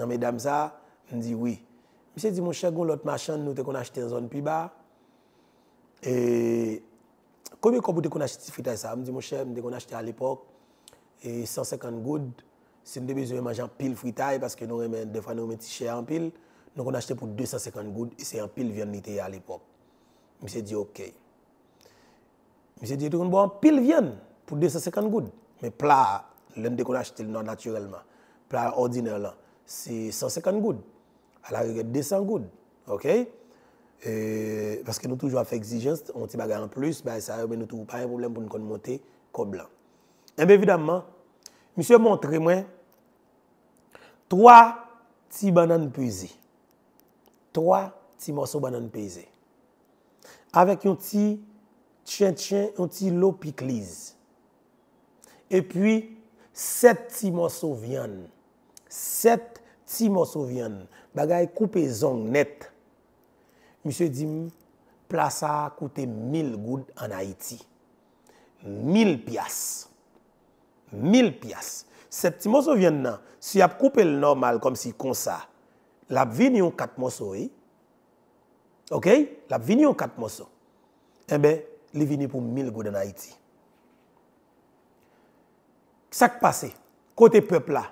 nan mwen dam sa, mwen di wii. Monsieur dit, mon cher, on l'autre marchand nous, qu'on acheté une zone plus bas. Et combien de coûts qu'on acheté ce fritage ça Je dit, mon cher, nous, qu'on acheté à l'époque, et 150 gouttes, c'est une besoin de manger pile fritage, parce que nous, même, des fois, nous, cher en pile. Donc, on acheté pour 250 gouttes, et c'est en pile viande à l'époque. Monsieur dit, OK. Monsieur dit, bon, un pile viande pour 250 gouttes. Mais plat, l'un qu'on acheté, naturellement, plat ordinaire, c'est 150 gouttes. A la yon get desangoun. Ok? Paske nou toujou afe exijens, on ti baga an plus, ba sa yon men nou tou pa yon problem pou nou kon mwote koblan. Ebe eh evidamman, misye montre mwen, 3 ti banan peyze. 3 ti mwoso banan peyze. Awek yon ti chen chen, yon ti lopikliz. E pi, 7 ti mwoso vyan. 7 ti mwoso vyan. 7 ti mwoso vyan. bagay coupe zong net. Monsieur dit, place a coûté 1000 gouttes en Haïti. 1000 piastres. 1000 piastres. Cet petit morceau vient là. Si a coupé le normal comme si comme ça, la vini en quatre morceaux. OK? La vini en 4 morceaux. Eh bien, il vini pour 1000 gouttes en Haïti. Ça qui passe, côté peuple là,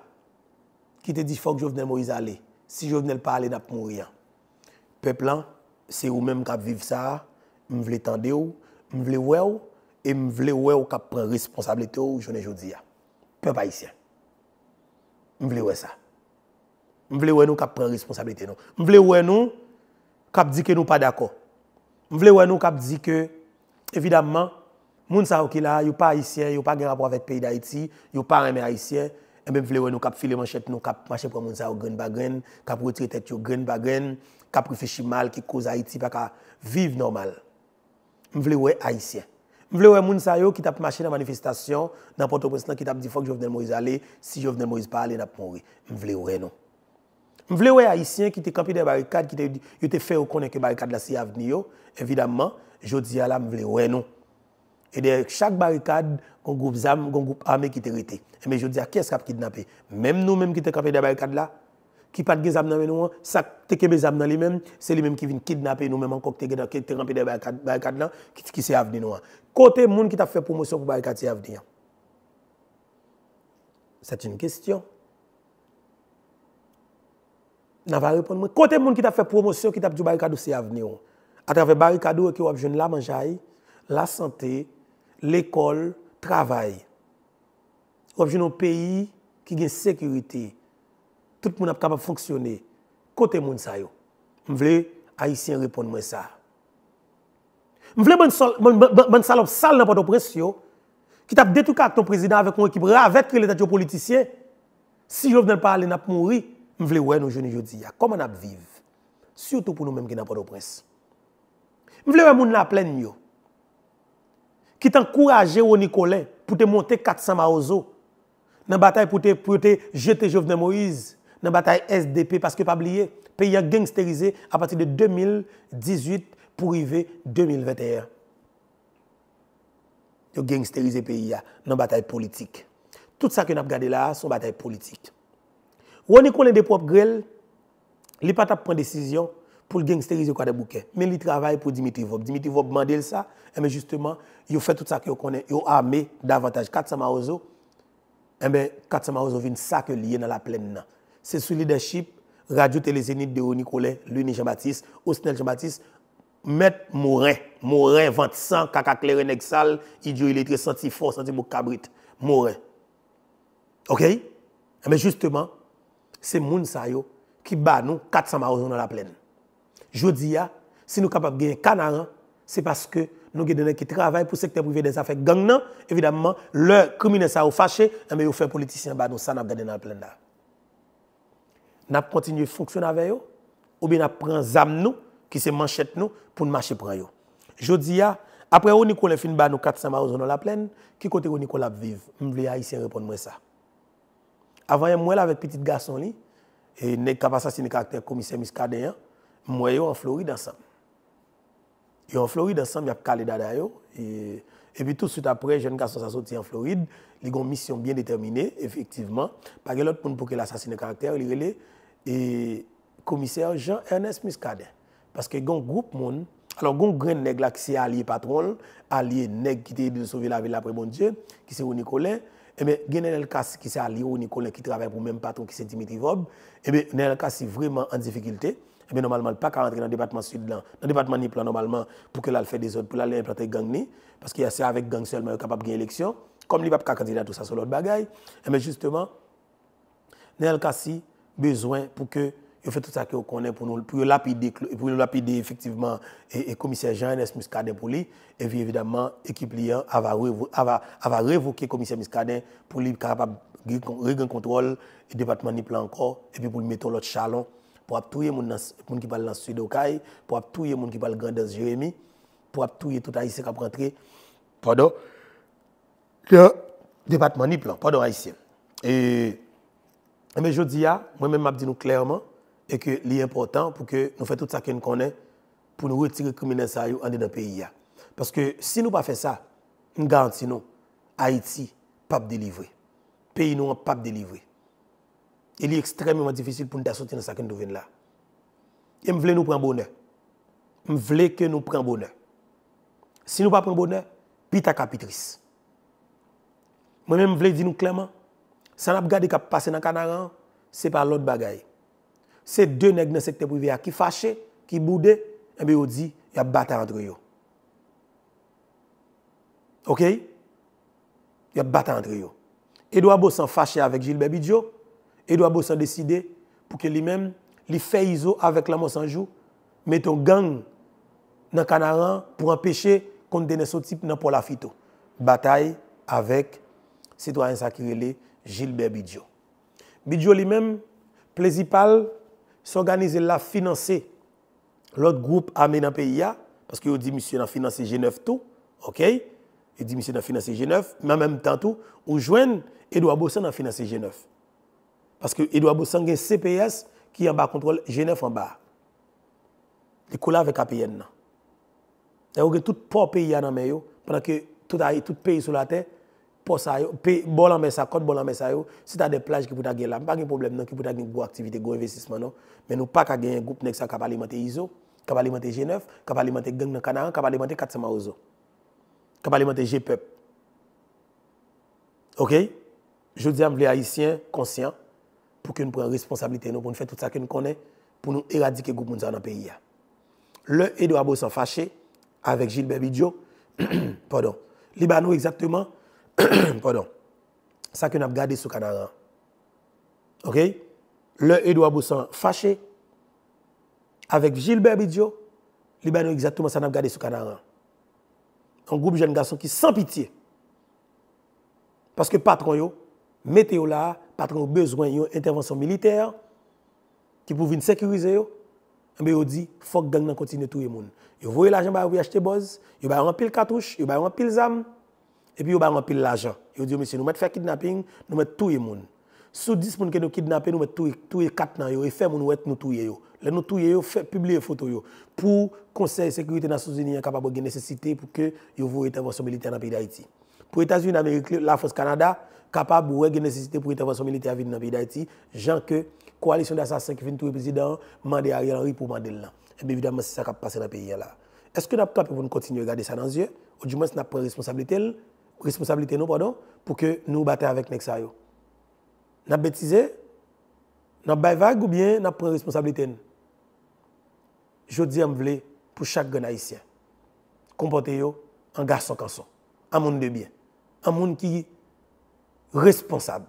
qui te dit, faut que Jovenel Moïse aller. Si jo vene l pa ale nap moun riyan. Pe plan, se ou men m kap vive sa, m vle tende ou, m vle we ou, e m vle we ou kap pren responsabilite ou jounen joudiya. Pe bayisyen. M vle we sa. M vle we nou kap pren responsabilite nou. M vle we nou kap dike nou pa dako. M vle we nou kap dike, evidamman, moun sa ou ki la, yo pa ayisyen, yo pa gen rapor avet peyi da iti, yo pa reme ayisyen, Ebe eh mwen wè mwen kap file manchet nou, kap manchet pou an moun sa yo gren bagren, kap rote rete yo gren bagren, kap rote fe chimal ki koza Haiti pa ka vive normal. Mwen wè aisyen. Mwen wè moun sa yow ki tap manchet nan manifestasyon, nanpon to presnan ki tap di fok jow venen moun is alè, si jow venen moun is pa alè, nap moun wè. Mwen wè mwen ou. Mwen wè aisyen ki te kapi de barikad, ki te fè au konen ki barikad la si avni yo, evidamman, jow dzi ala mwen wè mwen ou. Et chaque barricade, un groupe ZAM, un groupe armé qui était arrêté. Mais je dis à qui est-ce qui a kidnappé Même nous-mêmes qui sommes campé de barricade là, qui pas de armes dans nous, ça qui a des armes dans lui-même, c'est lui-même qui vient kidnapper nous-mêmes encore qui est rempli de barricade là, qui c'est avenir nous. Côté monde qui t'a fait promotion pour barricade, c'est venir C'est une question. vais pas répondre. Côté monde qui t'a fait promotion, qui t'a du barricade, c'est avenir. À travers barricade, qui a de la manger, la santé, l'école, le travail. Objet un pays qui a une sécurité. Tout le monde est capable de fonctionner. Côté monde ça Je que les haïtien répondent moi ça. veux que les salope sale dans Port-au-Prince qui ont détruit ton président avec une équipe avec les politiciens. Si je parlent pas n'a mourir, veux ouais nous jeunes aujourd'hui. Comment on vivre Surtout pour nous mêmes qui dans Port-au-Prince. M'vle ouais moun la pleine qui encouragé au Nicolas pour te monter 400 maozo dans la bataille pour te, jeter Jovenel Moïse, dans la bataille SDP, parce que pas oublier, pays a gangsterisé à partir de 2018 pour arriver 2021. yo a gangsterisé pays dans la bataille politique. Tout ça que nous avons gardé là, c'est une bataille politique. Ronnie Colin des propres grêle, il n'a pas pris décision pour le gangsteriser quoi des bouquets. Mais il travaille pour Dimitri Vob. Dimitri Vob demande ça, et eh mais justement, il fait tout ça qu'il connaît, il a armé davantage 400 maozo. Et ben 400 maozo vient ça que lié dans la plaine C'est sous leadership Radio zénith de Nicolet, Luni Jean-Baptiste, Osnel Jean-Baptiste, Maître Morin, Morin 25, Kaka Claire Nexal, Idiot il très Senti Fort, Senti Cabrit, Morin. OK? Mais eh justement, c'est moun qui bat nous 400 maozo dans la plaine. Jodiya, si nous sommes capables de gagner Canaran, c'est parce que nous avons des gens qui travaillent pour le secteur privé des affaires gang. Évidemment, le criminel ça fâché, mais ils fait politicien, nous nous avons dans la plein là. Nous continuons à fonctionner avec eux, ou bien nous prenons des âmes, qui se manchette nous, pour nous marcher pour eux. Jodiya, après, on fin ba nous 400 maroons dans la plaine, qui côté on Nicolas vive. Je voulais ici répondre moi ça. Avant moi là avec petit garçon li, et nèg pas assassiné caractère commissaire Muscadet, moi en Floride ensemble. Et en Floride ensemble, y a calé d'ailleurs. et puis tout de suite après, jeune garçon ça sorti en Floride, il a une mission bien déterminée effectivement. Par l'autre pour que l'assassinat caractère, il est le commissaire e, Jean Ernest Muscadet parce que un groupe monde alors, il y a un grand nègre qui s'est allié patron, allié nègre qui était de sauver la ville après mon Dieu, qui c'est au Nicolas. Et bien, il y a qui s'est allié au Nicolas, qui travaille pour le même patron, qui c'est Dimitri Vob. Et bien, qui est vraiment en difficulté mais normalement, pas qu'à rentrer dans le département sud, là, dans le département ni normalement, pour que là, fait des autres, pour aller implanter gang ni, parce qu'il y a ça avec gang seulement capable de élection. Comme il n'y a pas candidat, tout ça, sur l'autre bagaille. Mais eh justement, Nel Kassi, besoin pour que il fait tout ça qu'il connaît pour nous, pour lapider, pour lapider effectivement et, commissaire Jean-Ernest Muscadet pour lui, et puis évidemment, l'équipe liant va, révoquer le commissaire Muscadet pour lui capable de le contrôle, le département ni plan encore, et puis pour lui mettre l'autre chalon pour les gens qui parlent dans le sud okay, pour les moun qui parlent grandeur Jérémy, pour tous les haïtiens qui rentrés, pardon le département ni plan pardon haïtien. Et mais eh je dis moi-même je dis clairement et que est important pour que nous fassions tout ça que nous connaissons pour nous retirer criminels ça en dans pays Parce que si nous ne pas fait ça, nous garantissons que Haïti pas délivré. Pays nous pas délivré. Il est extrêmement difficile pour nous sortir dans ce que nous là. Et nous voulons nous prendre bonheur. Nous voulons que nous prenions bonheur. Si nous ne prenons pas bonheur, ta capitrice. Moi-même, je veux dire nous clairement, ça n'a pas gardé qui passé dans le Canaran, c'est pas l'autre bagaille. C'est deux nègres dans le secteur privé qui fâchés, qui boudaient, et bien, ils dit, il y a bataille entre eux. OK? Il y a bataille entre eux. Edouard Bossan fâché avec Gilbert Bidjo, Edouard a décidé pour que lui-même, lui fait ISO avec la Monsanjou, mette un gang dans Canaran pour empêcher qu'on donne ce type dans la Fito. Bataille avec citoyen sacré Gilbert Bidjo. Bidjo lui-même, s'organise s'organiser la financer l'autre groupe amené dans parce qu'il dit, monsieur, a financé G9 tout, ok? Il dit, monsieur, a financé G9, mais en même temps tout, on Edouard Bossan a financer G9. Paske e dwa bou sangen CPS ki yon ba kontrol G9 an ba. Di kou la ve kapi yen nan. E ou gen tout pa ou peyi an an men yo, pandan ke tout peyi sou la ten, pa ou sa yo, bol an men sa kote, bol an men sa yo, si ta de plaj ki pou ta gen la, pa gen problem nan ki pou ta gen gwo aktivite gwo investisman nan, men nou pa ka gen yon goup nek sa kapalimante Iso, kapalimante G9, kapalimante genk nan kanahan, kapalimante katsama ozo. Kapalimante GPEP. Ok? Jou di am vle haisyen, konsyant, pour que nous prenions responsabilité, pour nous faire tout ça que nous connaissons, pour nous éradiquer le groupe dans le pays. Le Edouard Bossan fâché avec Gilbert Bidjo, pardon, Libano exactement, pardon, ça que nous avons gardé sous Canaran. Hein. OK? Le Edouard Bossan fâché avec Gilbert Bidjo, Libano exactement, ça nous avons gardé sous canara. Hein. Un groupe de jeunes garçons qui sans pitié. Parce que patron, yo, météo là, patron besoin d'une intervention militaire qui pouvait venir sécuriser mais eh on dit faut que gang continue tout le monde. Ils voient l'argent pour bah, acheter boz, ils vont remplir cartouche, ils vont bah, remplir armes, et puis ils vont bah, remplir l'argent. Ils dit monsieur nous mettons faire kidnapping, nous mettons tout le monde. Sous 10 personnes que nous kidnappons, nous mettons tout les 4 dans et fait nous nous tout yo. les nous tout yo fait publier photo yo pour Conseil de sécurité des Nations Unies capable de nécessité pour que yo voient intervention militaire dans le pays d'Haïti. Pour États-Unis, la France, Canada, capable de une nécessité pour intervention militaire dans le pays d'Haïti, gens que coalition d'assassins qui vient tous le président, mandé à Henry pour Mandela. Et eh évidemment, c'est ça qui a passé dans le pays là. Est-ce que nous avons nous continuer à regarder ça dans les yeux, ou du moins, nous avons pris responsabilité, responsabilité nous, pardon, pour que nous battions avec Nexario. Nous avons bêtisé, nous avons vague ou bien nous avons responsabilité. Je dis à pour chaque Haïtien, comportez-vous en garçon-canson, en monde de bien, en monde qui responsable.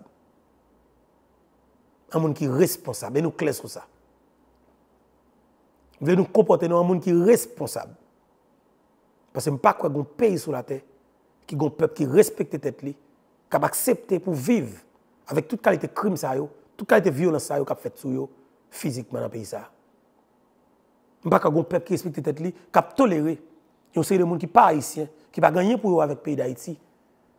Un monde qui est responsable. Et nous clés sur ça. Nous devons nous comporter dans un monde qui est responsable. Parce que je ne pas pays sur la terre, qui un peuple qui respecte tête qui a accepté pour vivre avec toute qualité de crime, ça, toute qualité de violence qui a fait sur eux physiquement dans le pays. Je ne pas qu'on peuple qui respecte tête qui a toléré. Il y a des gens qui ne sont pas haïtiens, qui ne pas pour eux avec le pays d'Haïti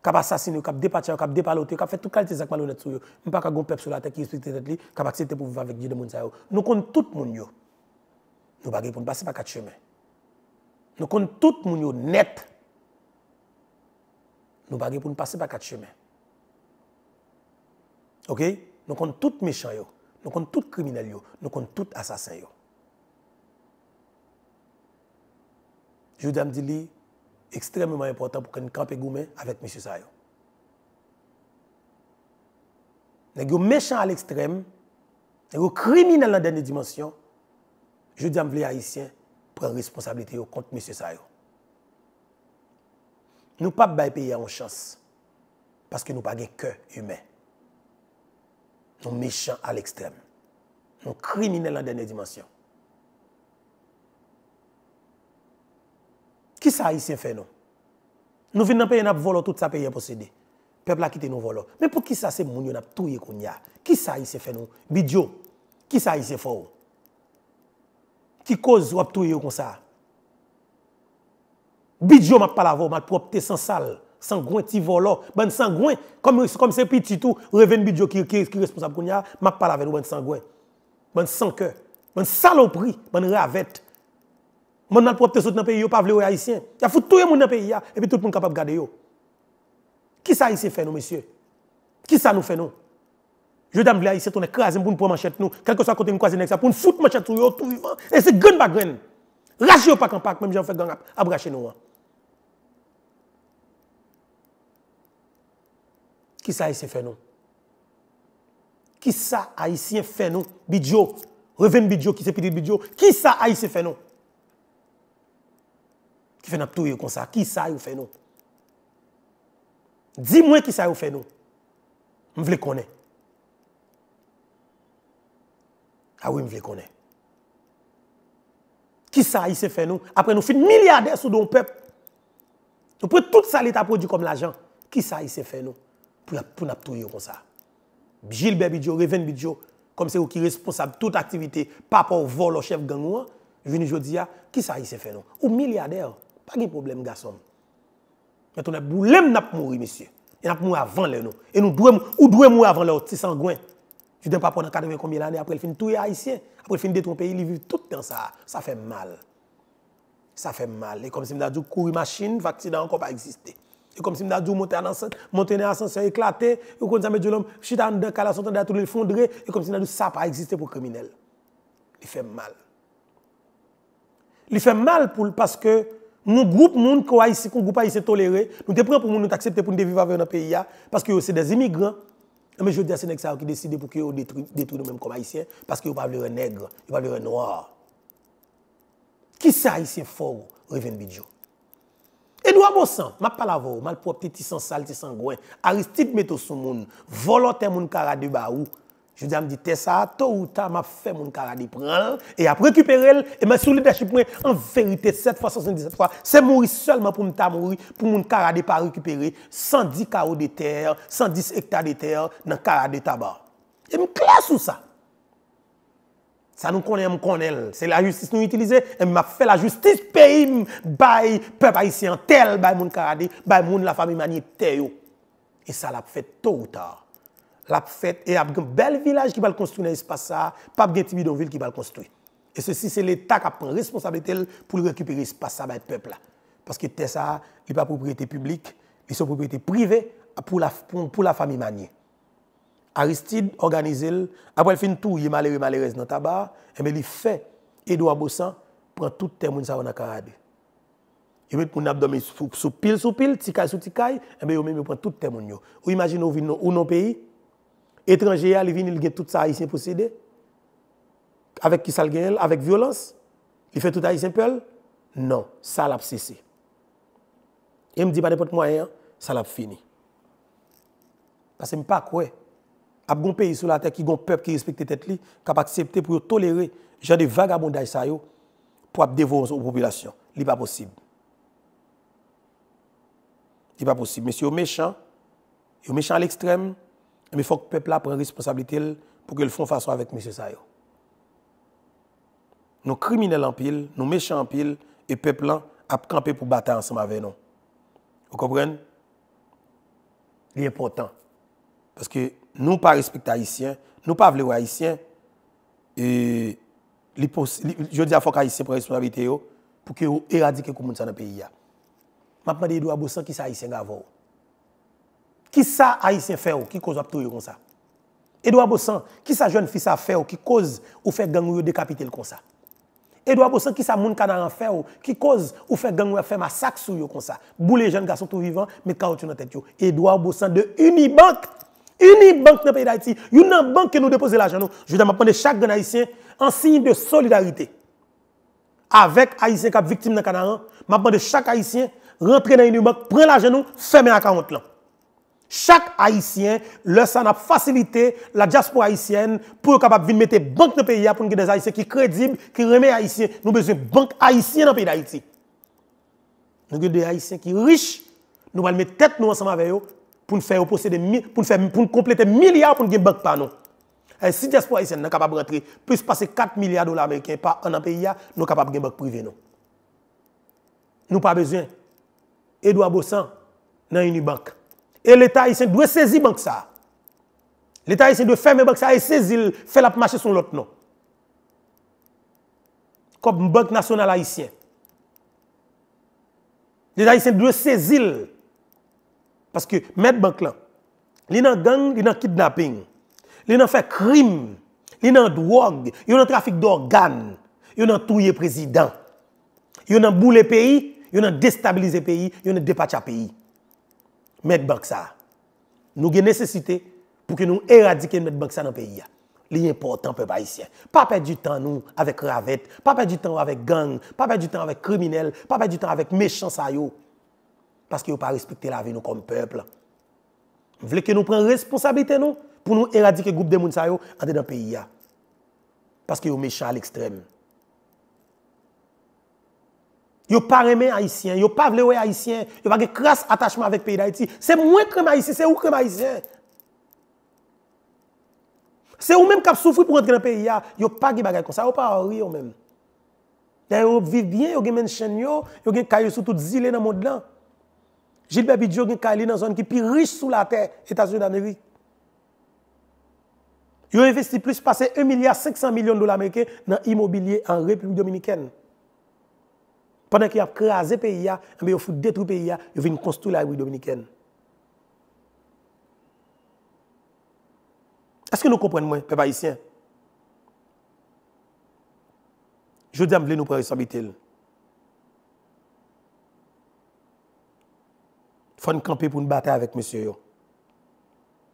cap assassiné, cap dépatrié, cap dépaloté, cap fait toute qualité de malhonnête sur eux. Je pas qu'un peuple sur la tête qui respecte tête cap accepté pour vivre avec Dieu de monde Nous comptons tout le monde. Nous ne pouvons pas passer par quatre chemins. Nous comptons tout le monde net. Nous ne pouvons pas passer par quatre chemins. OK Nous comptons tout méchant nous comptons tout criminel nous comptons tout assassin Judas Je vous dis extrêmement important pour qu'on campe gourmet avec M. Sayo. Nous méchants à l'extrême, nous criminels dans la dernière dimension. Je dis à les Haïtiens, prenez responsabilité contre M. Sayo. Nous ne pouvons pas payer en chance parce que nous sommes pas cœur humain. Nous méchants à l'extrême. Nous criminels dans la dernière dimension. Ki sa yi se fè nou? Nou vin nan pe yon ap volo tout sa pe yon posède. Pepl akite nou volo. Men pou ki sa se moun yon ap touye koun ya. Ki sa yi se fè nou? Bidjo, ki sa yi se fò ou? Ki koz wap touye yon kon sa? Bidjo mak palavo, mak propte san sal, san gwen ti volo, men san gwen, kom se pi titou, reven bidjo ki responsab koun ya, mak palave nou men san gwen. Men san ke, men salopri, men re avèt. Mon nan propre dans le pays, pas vle haïtien. Il a foutu tout le monde dans le pays, et puis tout le monde capable de garder. Qui ça Haïtien fait nous, messieurs Qui ça nous fait nous Je dame les haïtiens, on écrase pour nous prendre manchette nous, quel que soit côté nous croiser ça, pour nous foutre manchette sur nous, tout vivant. Et c'est graine par graine. Rachez pas en pack, même j'en fais gang à bracher nous. Qui ça Haïtien fait nous Qui ça haïtien fait nous Bidjo, revenez Bidjo qui c'est petit Bidjo, qui ça haïtien fait nous Ki fè nan ptouye kon sa? Ki sa yon fè nou? Di mwen ki sa yon fè nou? M vle konè. A wè m vle konè. Ki sa yon fè nou? Apre nou fè milliardèr sou do yon pep. Nou pwè tout sa lè ta prodjou kom l'ajan. Ki sa yon fè nou? Pwè nan ptouye kon sa? Jilbe bide yo, Reven bide yo, kom se wè ki responsab tout aktivite pa pa ou vol ou chef gangouan, vini jodi ya, ki sa yon fè nou? Ou milliardèr? Pas de problème, garçon. Mais on a n'a pas mouru, monsieur. Il n'a pas mouru avant les nous. Et nous devons, ou mourir avant les c'est sanguin. Je ne pas pendant 80 combien d'années, après le fin tout est haïtien. Après le fin de ton pays, il vit tout le temps ça. Ça fait mal. Ça fait mal. Et comme si m'a dit, courir machine, vaccin encore pas existé. Et comme si m'a dit, monter dans ascenseur éclaté, ou comme ça, me dit, l'homme, chita dans le cas, son tout l'effondré. Et comme si m'a dit, ça pas existé pour criminel. Il fait mal. Il fait mal pour, parce que mon groupe monde qui haïti qu'on groupe haïtien toléré, nous te prend pour nous accepter pour nous vivre avec notre pays parce que c'est des immigrants. Mais je dis à ces nègres qui décident pour qu'ils détruisent nous mêmes comme haïtiens parce qu'ils ne parlent pas nègre, ils parlent noir. Qui ça haïtien fort Reven Bidjo. Edouard Bossan, ma palavre, mal propre, petit sang sale, petit sangouin, Aristide Metosoumoun, volontaire moun kara de baou, je dis, je me dis, t'es ça, tôt ou tard, m'a fait mon carade prendre, hein. et après récupérer, et m'a sous leadership, en vérité, 7 fois 77 fois, c'est mourir seulement pour m'ta mourir, pour mon ne pas récupérer 110 carreaux de terre, 110 hectares de terre dans de tabac. Et me clair sur ça. Ça nous connaît, me connaît. C'est la justice nous utilisons. Et m'a fait la justice pays, by peuple haïtien, tel, by mon carade, by mon la famille humanitaire. Et ça l'a fait tôt ou tard la fête et un bel village qui va le construire dans l'espace ça, pas des villes qui va le construire. Et ceci c'est l'État qui prend responsabilité pour récupérer l'espace ça le peuple là. Parce que Tessa ça, n'est pas propriété publique, il est propriété privée pour la, pour, la famille Manier. Aristide organisé, après le fin tout, il est malheureux, malheureuse dans le tabac, il fait Edouard Bossan prend tout le monde dans le Caraïbe. Il met mon abdomen sous pile, sous pile, tikaï, sous tikaï, et bien il prend tout le monde. Ou imaginez, vous non nos pays, étranger étrangers, vient il gagne tout ça haïtien possédé. Avec qui ça le Avec violence Il fait tout haïtien peul Non, ça l'a cessé. Et me dit pas de moyen, ça l'a fini. Parce que je ne pas quoi. Il y a un pays sur la terre qui a un peuple qui respecte tête li, qui a accepté pour tolérer gens de vagabondage ça pour dévorer aux population. Ce n'est pas possible. Ce n'est pas possible. Monsieur méchant, méchant à l'extrême, mais il faut que le peuple prenne responsabilité pour qu'ils font façon avec M. Sayo. Nous criminels en pile, nous méchants en pile, et le peuple a campé pour battre ensemble avec nous. Vous comprenez C'est important. Parce que nous pas les Haïtiens, nous ne pas les Haïtiens. Et je dis à les Haïtiens prennent responsabilité pour qu'ils éradiquent le monde dans le pays. Je demande à Edouard Boussan qui est Haïtien qui ça haïtien fait ou qui cause tout comme ça Edouard Bossan, qui ça jeune fille a fait ou qui cause ou fait gang ou décapiter comme ça Edouard Bossan, qui ça moun canard fait ou qui cause ou fait gang ou fait massacre sur yo comme ça les jeunes garçons tout vivants, mais quand tu dans tête yo. Edouard Bossan de Unibank Unibank dans le pays d'Haïti, une banque qui nous dépose l'argent. Je vais prendre chaque Haïtien en signe de solidarité avec Haïtien qui est victime dans le Canaan. Je chaque Haïtien rentrer dans une banque, prendre l'argent, fermer la là. Chaque Haïtien, leur ça a facilité la diaspora haïtienne pour capable de mettre banque dans le pays pour nous des Haïtiens qui crédibles, qui remettent Haïtiens. Nous avons besoin de banque haïtienne dans le pays d'Haïti. Nous avons des Haïtiens qui riches. Nous allons mettre tête nous ensemble avec eux pour nous faire des pour faire pour compléter milliards pour nous banque par nous. Et si la diaspora haïtienne est capable de rentrer plus passer 4 milliards de dollars américains par un pays, nous sommes capables de banque privée nous. Nous pas besoin. Edouard Bossan dans une banque. Et l'État haïtien doit saisir banque ça. L'État haïtien doit fermer banque ça et saisir, faire la marcher sur l'autre nom. Comme Banque nationale haïtienne. L'État haïtien doit saisir. Parce que mettre banque là, il a gang, il a kidnapping, il a fait crime, il a drogue, il a trafic d'organes, il a tué président, il a le pays, il a déstabilisé pays, il a dépatché pays mettre banque ça. Nous avons nécessité pour que nous éradiquions mettre banque ça dans le pays. important, peuple haïtien. Pas perdre du temps, nous, avec ravette, pas perdre du temps avec gang, pas perdre du temps avec criminels, pas perdre du temps avec méchants, ça, Parce qu'ils n'ont pas respecté la vie, nous, comme peuple. Vous voulez que nous prenions responsabilité, nous, pour nous éradiquer le groupe de gens, dans le pays. Parce qu'ils sont méchants à l'extrême. Yo pas aimé haïtien, yo pas voulu haïtien, yo pas de crasse attachement avec pays d'Haïti. C'est moins que haïtien, c'est où que haïtien. C'est ou même qui souffrir pour entrer dans le pays là, yo pas de bagaille comme ça, yo pas rire même. D'ailleurs, vivent bien, yo gagne chaîne yo, yo gagne caillou sur toute île dans monde là. Gilbert Bidjo gagne caillou dans zone qui plus riche sous la terre, États-Unis d'Amérique. Yo investi plus passé 1 milliard 500 millions de dollars américains dans immobilier en République dominicaine. Pendant qu'ils ont crasé le pays, eh ils ont détruit le pays, ils ont construire la République dominicaine. Est-ce que nous comprenons, moi, peuple haïtien? Je dis à nous prendre responsabilité. Il faut nous camper pour nous battre avec monsieur.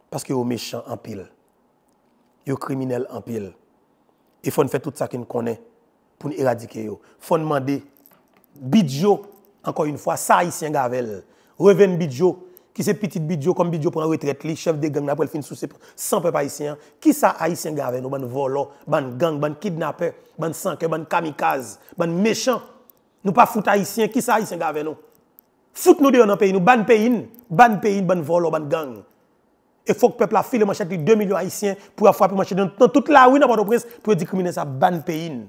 Parce que des méchants en pile. a des criminels en pile. Il faut nous faire tout ça qu'il connaît pour nous éradiquer. Il faut nous demander Bidjo, encore une fois, ça, haïtien Gavel. Reven Bidjo, qui c'est petit Bidjo, comme Bidjo prend retraite, le chef de gang, après fin sous ses sans peuple haïtien. Qui ça, haïtien Gavel, ban volo, ban gang, ban kidnapper, ban sang ban kamikaze, ban méchant. Nous pas fout haïtien, qui ça, haïtien Gavel, nous Fout nous dans le pays, nous ban pays, ban pays, ban volo, ban gang. Et faut que le peuple a filé de 2 millions haïtiens pour frapper manchette dans toute la rue, dans votre au prince pour dire que ça ban pays.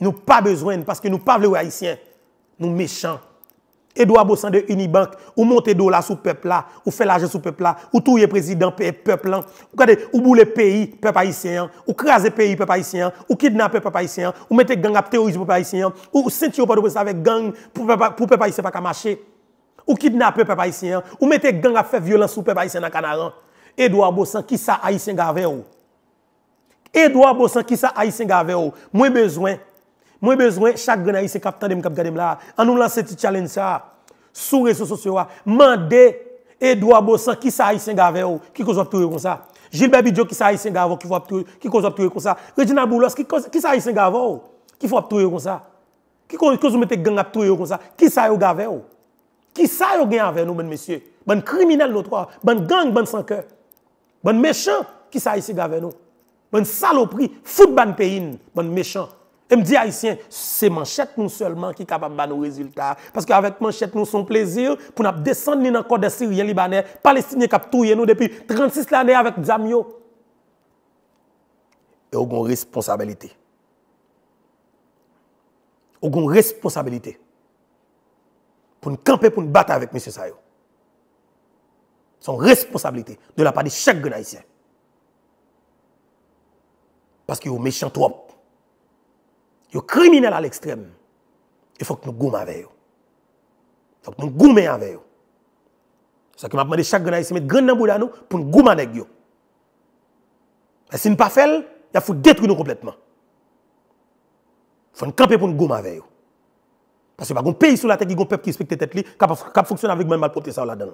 Nous pas besoin parce que nous pas les haïtiens. Nous méchants. Edouard Bossan de Unibank, ou monter sur sous peuple là, ou fait l'argent sous peuple là, ou le président peuple là, ou gade, ou boule pays peuple haïtien, ou craser pays peuple haïtien, ou kidnapper peuple haïtien, ou mettre gang à terrorisme peuple haïtien, ou ceinture pas de avec gang pour peuple haïtien pas marcher, ou kidnapper peuple haïtien, ou mettre gang à faire violence sous peuple haïtien dans Canaran. Edouard Bossan, qui ça haïtien gave ou? Edouard Bossan, qui ça haïtien gave ou? Moins besoin Mwen bezwen, chak gana yise kap tan dem kap gade mla An nou lan se ti challenge sa Sou reso sosyo wa Mandé, Edouard Boussan, ki sa yise gave ou Ki kouzo ap touye kon sa Gilles Babydjou, ki sa yise gave ou Ki kouzo ap touye kon sa Regina Boulos, ki sa yise gave ou Ki kouzo ap touye kon sa Ki kouzo mette gang ap touye kon sa Ki sa yise gave ou Ki sa yise gave ou mwen mesye Mwen kriminel notwa, mwen gang, mwen sanker Mwen mechon, ki sa yise gave ou Mwen salopri, foud ban peyin Mwen mechon Et me dit haïtien, c'est manchette nous seulement qui est capable de nos résultats. Parce qu'avec manchette nous son plaisir pour nous descendre dans le corps des Syriens, Libanais, Palestiniens qui ont tout nous depuis 36 années avec Djamio. Et nous avons une responsabilité. Nous avons une responsabilité. Pour nous camper, pour nous battre avec M. Sayo. Son responsabilité de la part de chaque haïtien. Parce que vous méchant trop. Yo criminel à l'extrême. Il faut que nous gommons avec eux. Il faut que nous gommes avec eux. C'est ce que m'a demandé chaque grand ici mettre grand dans nous pour nous gommer avec eux. Et si nous ne pas faire, il faut détruire nous complètement. Il faut nous camper pour nous gommer avec eux. Parce que pas un pays sur la tête qui a un peuple qui respecte tête qui fonctionne avec même pour ça là-dedans.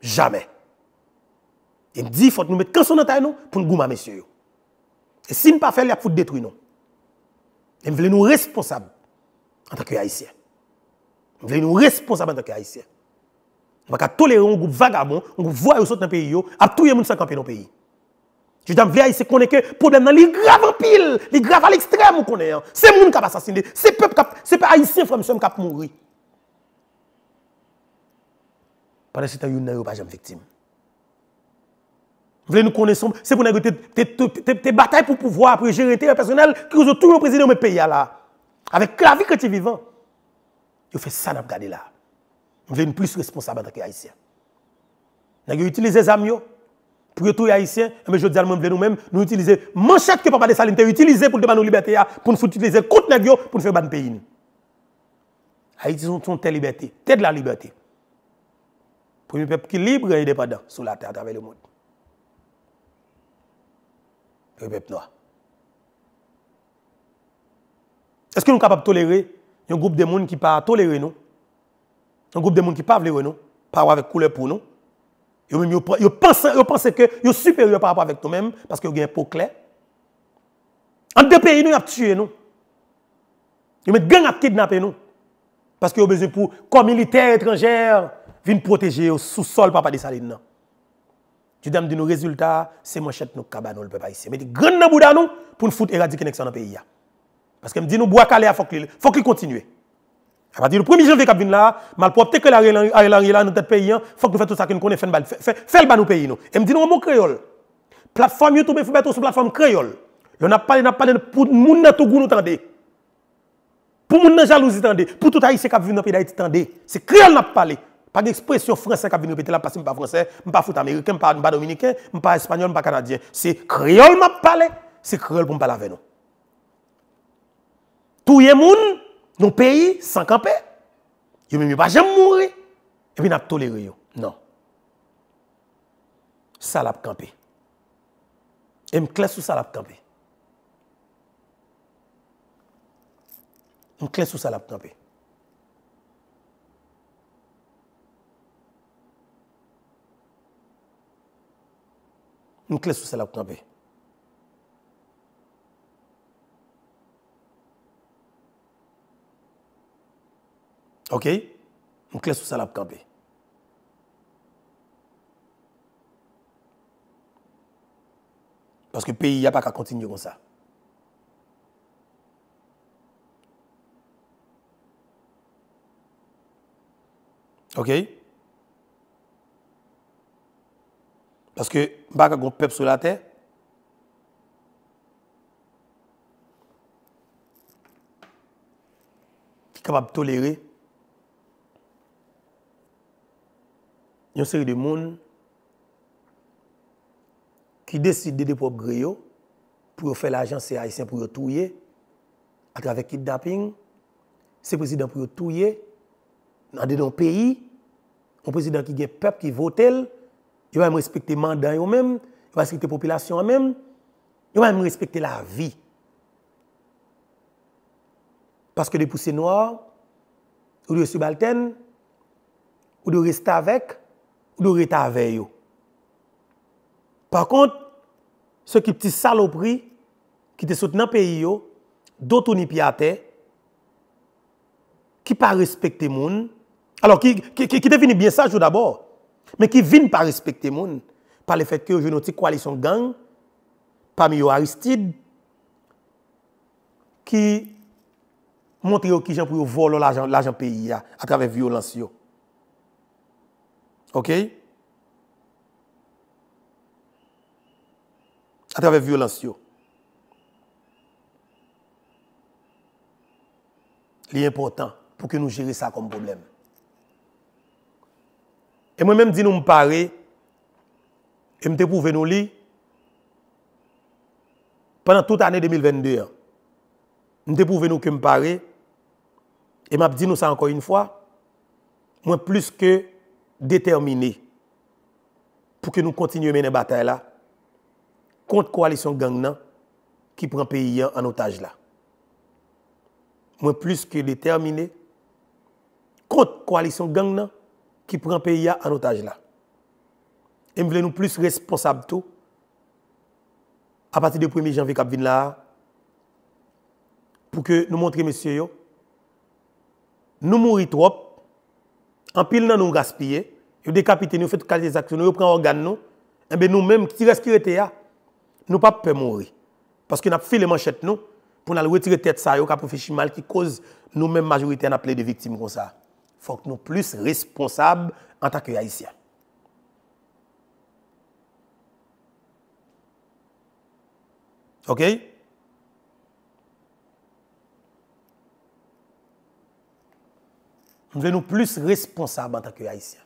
Jamais. Il me dit, il faut nous mettre dans son nous pour nous gommer, messieurs. Et si nous ne pas faire, il faut détruire nous. Nous voulons nous responsables en tant que Haïtiens. Nous voulons nous responsables en tant que Haïtiens. Nous voulons tolérer un groupe vagabond, un groupe voyous dans le pays, à tout le monde qui campé dans le pays. Je dis, les Haïtiens connaissent que le problème est grave en pile, il est grave à l'extrême. C'est hein. le monde qui a assassiné, c'est le peuple qui a haïtien, frère, qui a mouru. Pendant ce temps, il n'y a pas de victime voulez nous connaissons, c'est pour nous tes batailles pour pouvoir pour gérer l'intérêt personnel qui vous toujours président de pays là. Avec la vie que tu es vivant. Vous faites ça dans le là. Vous voulez plus responsable en tant qu'Haïtien. haïtien. Vous utilisez les amis pour retourner haïtien, mais eh je dis à nous nous-mêmes, nous utiliser manchette que papa de Saline utilisé pour demander nos libertés, pour nous utiliser contre nous, pour nous faire ban pays. Haïti sont telle liberté, telle de la liberté. Pour un peuple qui est libre et indépendant sur la terre à travers le monde. Est-ce que nous sommes capables de tolérer un groupe de monde qui ne pas tolérer nous Un groupe de monde qui ne pas tolérer nous Pas avec couleur pour nous Ils pensent que que sont supérieurs par rapport avec nous-mêmes parce qu'ils ont un peau clair. En deux pays, nous avons tué nous. Ils mettent gang à kidnapper nous. Parce qu'ils ont besoin pour, comme militaires étrangers, viennent protéger au sous-sol, papa des salines. Tu de nos résultats, c'est manchette nous cabanon le peuple haïtien. Mais grand nan bouda nous pour nous foutre éradiquer dans le pays Parce que me dit nous bois calé faut qu'il faut qu'il continue. À partir du 1er janvier qui vient là, malpropre que la Ariel là dans notre pays, hein, faut que nous fassions tout ça que nous connaissons, fait le nos pays. Et me dit nous, mon créole. Plateforme YouTube, faut mettre sur plateforme créole. On a parlé, on a parlé pour moun nan tout goût nous tendez. Pour moun nan jalousie tendez. Pour tout haïtien qui vient dans pays d'Haïti tendez. C'est créole n'a parlé. Pas d'expression française, qui a venu péter là parce que je ne suis pas français, je ne suis pas foot américain, je ne suis pas dominicain, je ne suis pas espagnol, je pas canadien. C'est créole m'a parlé, c'est créole pour me parler avec nous. Tout le monde, nos pays, sans camper, ils ne pas jamais mourir. Et puis, nous toléré. Non. Ça l'a campé. Et je clé sur ça l'a campé. Je clé sur ça l'a campé. Nous sous sous kuma bɛɛ ok nous clés sous kuma bɛɛ parce que pays n'y a pas qu'à continuer comme ça ok Parce que pas un peuple sur la terre. Qui est capable de tolérer une série de monde qui décident de propre gré pour faire l'agence haïtienne haïtien pour touiller à travers kidnapping c'est président pour touiller dans un pays un président qui a peuple qui vote il va même respecter le mandat même, il va respecter la population même, il va même respecter la vie. Parce que de pousser noir, ou de subalterne, ou de rester avec, ou de rester avec Par contre, ceux qui petits saloperies, qui te soutiennent dans le pays, d'autres ni qui pas respecter les gens, alors qui, qui, qui, bien ça, d'abord. Men ki vin pa respekte moun pa le fet ke yo jounoti koalisyon gang pa mi yo Aristide ki montre yo ki jan pou yo volo la jan peyi ya a trave violans yo. Ok? A trave violans yo. Li important pou ke nou jiri sa kom probleme. Et moi-même, dis nous me parais et me prouvé nous li, pendant toute l'année 2022, me prouvé nous que me parle et m'a dit nous ça encore une fois, moi plus que déterminé pour que nous continuions mener bataille là contre coalition gang qui prend pays en otage là. Moi plus que déterminé contre la coalition gang qui prend le pays en otage là. Et nous nous plus responsables tout. À partir du 1er janvier qui là, pour que nous montrions, messieurs, nous mourir trop, en pile nous gaspillons, nous décapitons, nous faisons des actions, nous prenons organes, nous, et eh bien nous-mêmes, qui respirons, nous ne pas mourir. Parce que nous avons fait les manchettes pour nous retirer tête ça, qui a un mal, qui cause nous-mêmes majorité, à appelé des victimes comme ça. fok nou plus responsab an tak yu Aisyen. Ok? Nou ve nou plus responsab an tak yu Aisyen.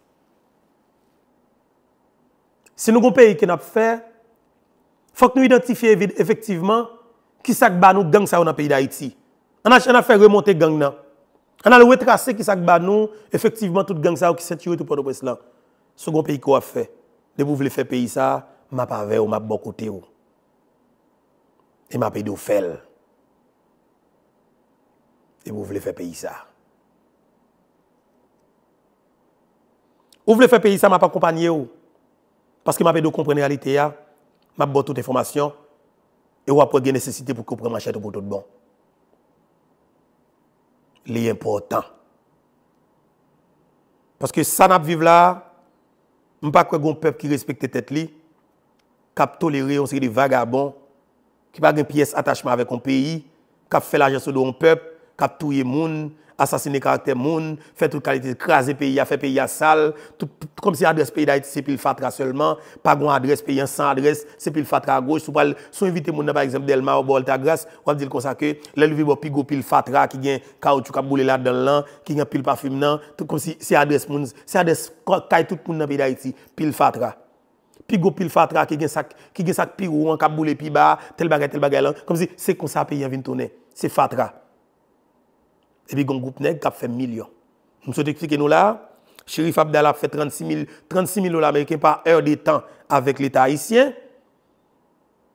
Se nou goun pe yi ken ap fè, fok nou identifiye efektiveman ki sak ba nou gang sa yon ap pe yi da Aisyen. An achan ap fè remonte gang nan. On a le retracé qui s'est nous, effectivement, toute gang ça qui s'est tiré tout par le ce là. Second pays qu'on a fait. De vous voulez faire pays ça, m'a pas avec ou m'a bon côté ou. Oh. Et m'a payé au fel. Et vous voulez faire pays ça. Vous voulez faire pays ça, m'a pas accompagné ou. Oh. Parce que m'a payé comprendre la réalité, m'a bon toute information. Et ou après, il nécessité pour comprendre ma chèque pour tout bon c'est important. Parce que ça n'a vivre là, je pas un peuple qui respecte tête li, qui tolérer toléré vagabonds, qui n'a pas de pièce attachement avec un pays, qui a fait l'argent sur un peuple, Kap touye moun, asasine karakter moun, fè tout kalite, krasè peya, fè peya sal, tout kom si adres peyi da iti se pil fatra seulement, pa gwen adres peyi an san adres, se pil fatra an goj, sou invite moun nan par exemple Delma ou Bolta Grasse, wap di l konsake, lè l vwe bo pi go pil fatra ki gen kaout chou kap boule la dan lan, ki gen pil parfum nan, tout kom si se adres moun, se adres kaj tout moun nan peyi da iti, pi go pil fatra, ki gen sak pi ou an kap boule pi ba, tel bagay tel bagay lan, kom si se konsake peyi an vin tonen, se fatra. Et puis, il y a un groupe qui a fait millions. million. Je vous expliquer nous là, Chérif Abdallah a fait 36 000, dollars américains par heure de temps avec l'État haïtien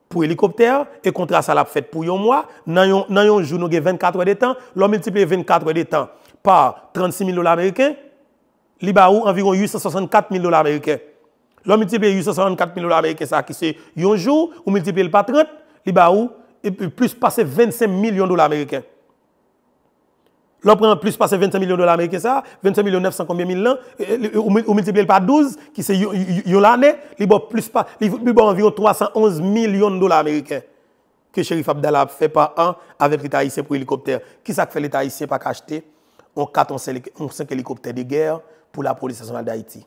pour hélicoptère et contrat ça l'a fait pour un mois. Dans un jour, nous avons 24 heures de temps. L'on multiplie 24 heures de temps par 36 000 dollars américains. Il environ 864 000 dollars américains. L'on multiplie 864 000 dollars américains, ça qui c'est un jour, ou multiplie par 30, il y a plus passer 25 millions de dollars américains. L'on prend plus passer 25 millions de dollars américains, ça, 25 millions 900 combien mille ans, ou multiplié par 12, qui c'est l'année, il y a plus pas, environ 311 millions de dollars américains que shérif Abdallah fait par an avec l'État haïtien pour l'hélicoptère. Qui ça que fait l'État haïtien pas acheter On 4 on 5 hélicoptères de guerre pour la police nationale d'Haïti.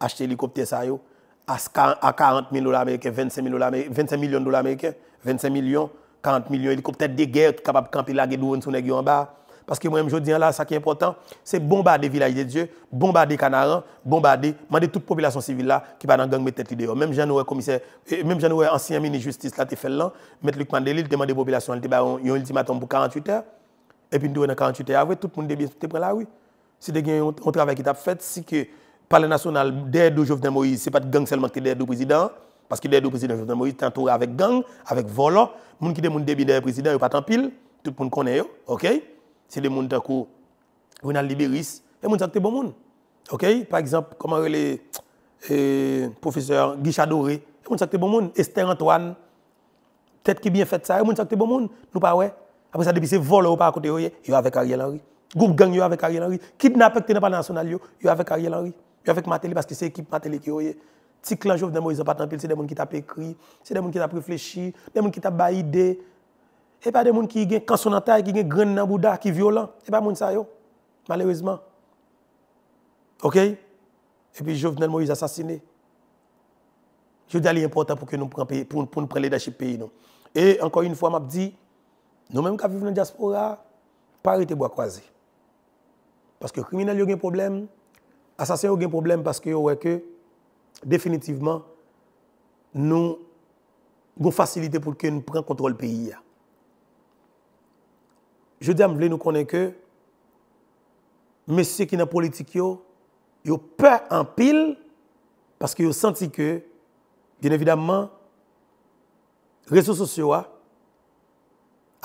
Acheter l'hélicoptère ça yo à 40 000 dollars américains, 25 millions de dollars américains, 25 millions, 40 millions hélicoptères de guerre qui capable de camper la guerre en bas. Parce que moi-même, je dis hein, là, ça qui est important, c'est bombarder village de Dieu, bombarder Canaran, bombarder, demander toute population civile là qui va dans gang mettre tête dehors. Même Jean-Noël, commissaire, même Jean-Noël, ancien ministre de justice, là, tu fait là, mettre Luc Mandeli, il demande population, il dit, il bah, un ultimatum pour 48 heures. Et puis, nous, dans 48 heures, tout le monde est prêt là, oui. Si tu as un travail qui t'a fait, si que Parle national, derrière au Jovenel Moïse, ce n'est pas de gang seulement qui est derrière le président. parce que derrière président président Jovenel Moïse est entouré avec gang, avec volant. Les gens qui est débit le président, ils pas en pile, tout le monde connaît, ok? c'est des gens qui Ronald Libéris, et gens qui bon monde. OK Par exemple, comment eh, les professeurs professeur Guichard Doré, des gens qui bon monde. Esther Antoine, tête qui bien fait ça, des gens qui bon monde. Nous pas ouais. Après ça, depuis c'est vol ou pas à côté, a avec Ariel Henry. Groupe gang avec Ariel Henry. Kidnappé qui n'est pas national y a avec Ariel Henry. a avec Matéli parce que c'est l'équipe Matéli qui est. Petit clan Jovenel Moïse, pas tant pile, c'est des gens qui t'ont écrit, c'est des gens qui t'ont réfléchi, des gens qui t'ont baïdé, et pas des gens qui ont cancer dans qui ont grande dans Bouddha, qui sont violents. Et pas des gens ça, malheureusement. OK? Et puis Jovenel Moïse assassiné. Je dis c'est important pour que nous prenions pour, pour nous le pays. Et encore une fois, je dit, nous-mêmes qui vivons dans la diaspora, pas arrêter bois croisé. Parce que les criminels ont un problème, les assassins ont un problème parce que, que définitivement, nous avons facilité pour que nous prenions contrôle du pays je dis à m'vle nous connaître que messieurs qui sont politique, yo, yo peur en pile parce qu'ils ont senti que, bien évidemment, les réseaux sociaux a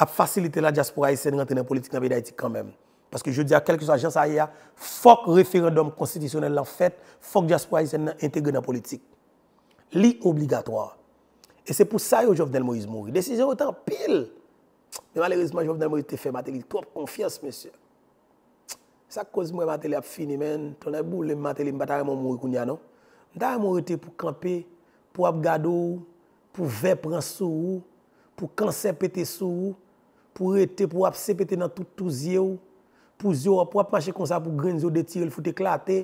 facilité la diaspora haïtienne rentrer dans la politique dans le pays quand même. Parce que je dis à quelques agences il faut que le référendum constitutionnel en fait, faut que la diaspora haïtienne intégrée dans la politique. C'est obligatoire. Et c'est pour ça que Jovenel Moïse mourit. Décision autant pile. Mwen malerezman jwop nan mwen rete fe mate li. Trop konfians mwen se. Sa koz mwen mate li ap fini men, tona e boule mwen mate li mba ta remon moun koun ya nou. Mwen da yon moun rete pou kampe, pou ap gado, pou vepran sou ou, pou kanser pete sou ou, pou rete pou ap sepete nan toutou zio, pou zio oh, ap ap mache konsa pou grenz yo detire l foute klate,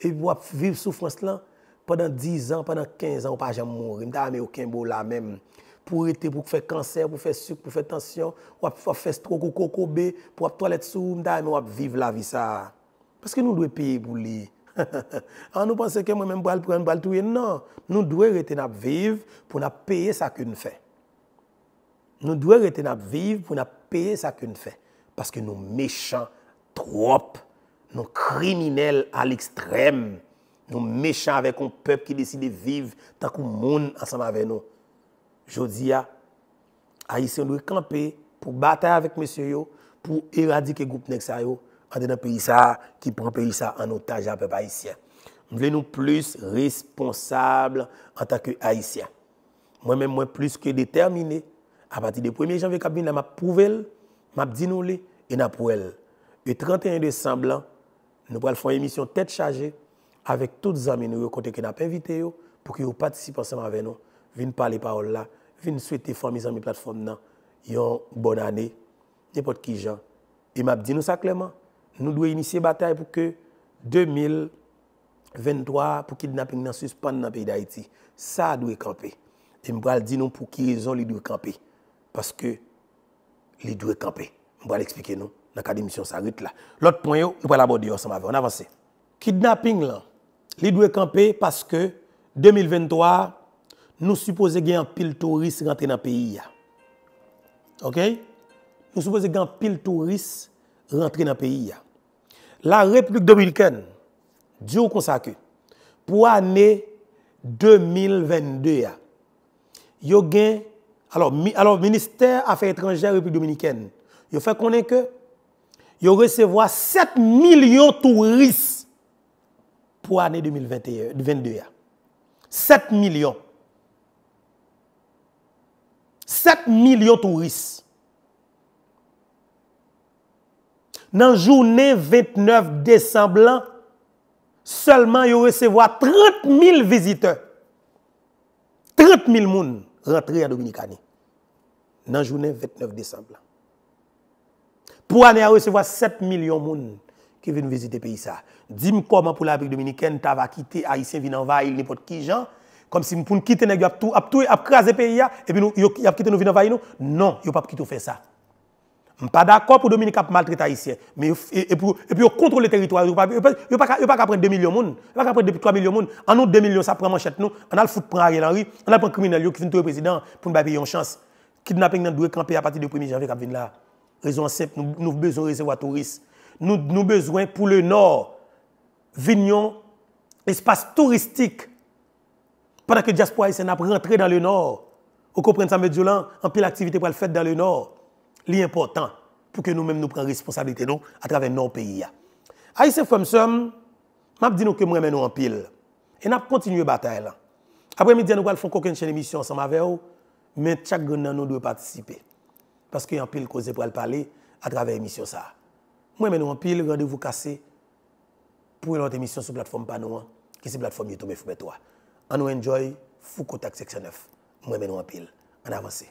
e pou ap vib soufran slan, padan dizan, padan kenzan wapajan moun moun. Mwen da yon mwen la menm. pour être pour faire cancer, pour faire sucre, pour faire tension, pour faire stroke, pour b pour faire toilette sous, mais pour vivre la vie ça. Parce que nous devons payer pour lui. Ah, nous pensons que moi-même, pour prendre, pas tout, non. Nous devons rester de vivre pour payer ça que nous Nous devons rester de vivre pour payer ça qu'on fait. Parce que nous méchants trop, nous criminels à l'extrême, nous méchants avec un peuple qui décide de vivre tant que monde ensemble avec nous. Jodia, Haïtien doit camper e pour battre avec monsieur yo, pour éradiquer le groupe Nexario en pays qui prend e pays en otage à peuple haïtien. Nous voulons plus responsables en tant que haïtien Moi-même, moi plus que déterminé. À partir du 1er janvier, je m'a prouvé, m'a dit nous et n'a et Le 31 décembre, nous allons faire une émission tête chargée avec tous les amis nous côté qui n'a pas invité pour qu'ils participent ensemble avec nous. pas parler parole là vin souhaiter mes amis plateforme yon bonne année n'importe qui gens et m'a dit nous ça clairement nous devons initier bataille pour que 2023 pour kidnapping nan suspend dans pays d'Haïti ça doit camper et m'a dit nous pour qui raison il doit camper parce que il doit camper m'a expliquer nous dans cadre mission ça là l'autre point nous pas aborder ensemble on avance kidnapping là il doit camper parce que 2023 nous supposons qu'il y a un pile touriste rentré dans le pays. OK? Nous supposons qu'il y a un pile touriste rentré dans le pays. La République dominicaine, Dieu consacre, pour l'année 2022, y a alors, alors, ministère Affaires étrangères République dominicaine, il fait connaître que il recevoir 7 millions de touristes pour l'année 2022. 7 millions. 7 millions de touristes. Dans la journée 29 décembre, seulement vous recevoir 30 000 visiteurs. 30 000 sont rentrent à Dominicani. Dans la journée 29 décembre. Pour aller recevoir 7 millions de qui viennent visiter le pays. Dis-moi comment pour la République dominicaine, tu vas quitter Haïtien, venir envahir n'importe qui gens comme si pour quitter nèg tout tout pays et puis nous y a quitter nous venir nous non yo pas quitter faire ça suis pas d'accord pour Dominique cap maltraiter haïtien et, puis, on et puis contrôler le territoire Il n'y yo pas yo prendre 2 millions de monde pas prendre 3 millions monde en nous 2 millions ça prend manchette nous on a le foot prend Ariel Henry on a prend criminel qui vient président pour nous payer une chance kidnapping dans doit camper à partir du 1er janvier venir là raison simple nous avons besoin de recevoir touristes nous avons besoin pour le nord vignon espace touristique pendant que diaspora haïtienne a rentré dans le nord, vous comprenez ça, mais en pile activité pour le faire dans le nord, c'est important pour que nous-mêmes nous prenions responsabilité nous, à travers nos pays. Haïtien Femsum, m'a dit nous que moi nous en pile. Et nous continuons la bataille. Après-midi, nous allons faire une chaîne émission ensemble avec vous, mais chaque grand nous doit participer. Parce qu'il y a un pile causé pour le parler à travers l'émission. Moi, nous en pile, rendez-vous cassé pour une autre émission sur la plateforme Panou, qui est la plateforme YouTube fm An wenjoy Foukotak Seksyen 9. Mwen men wapil. An avansi.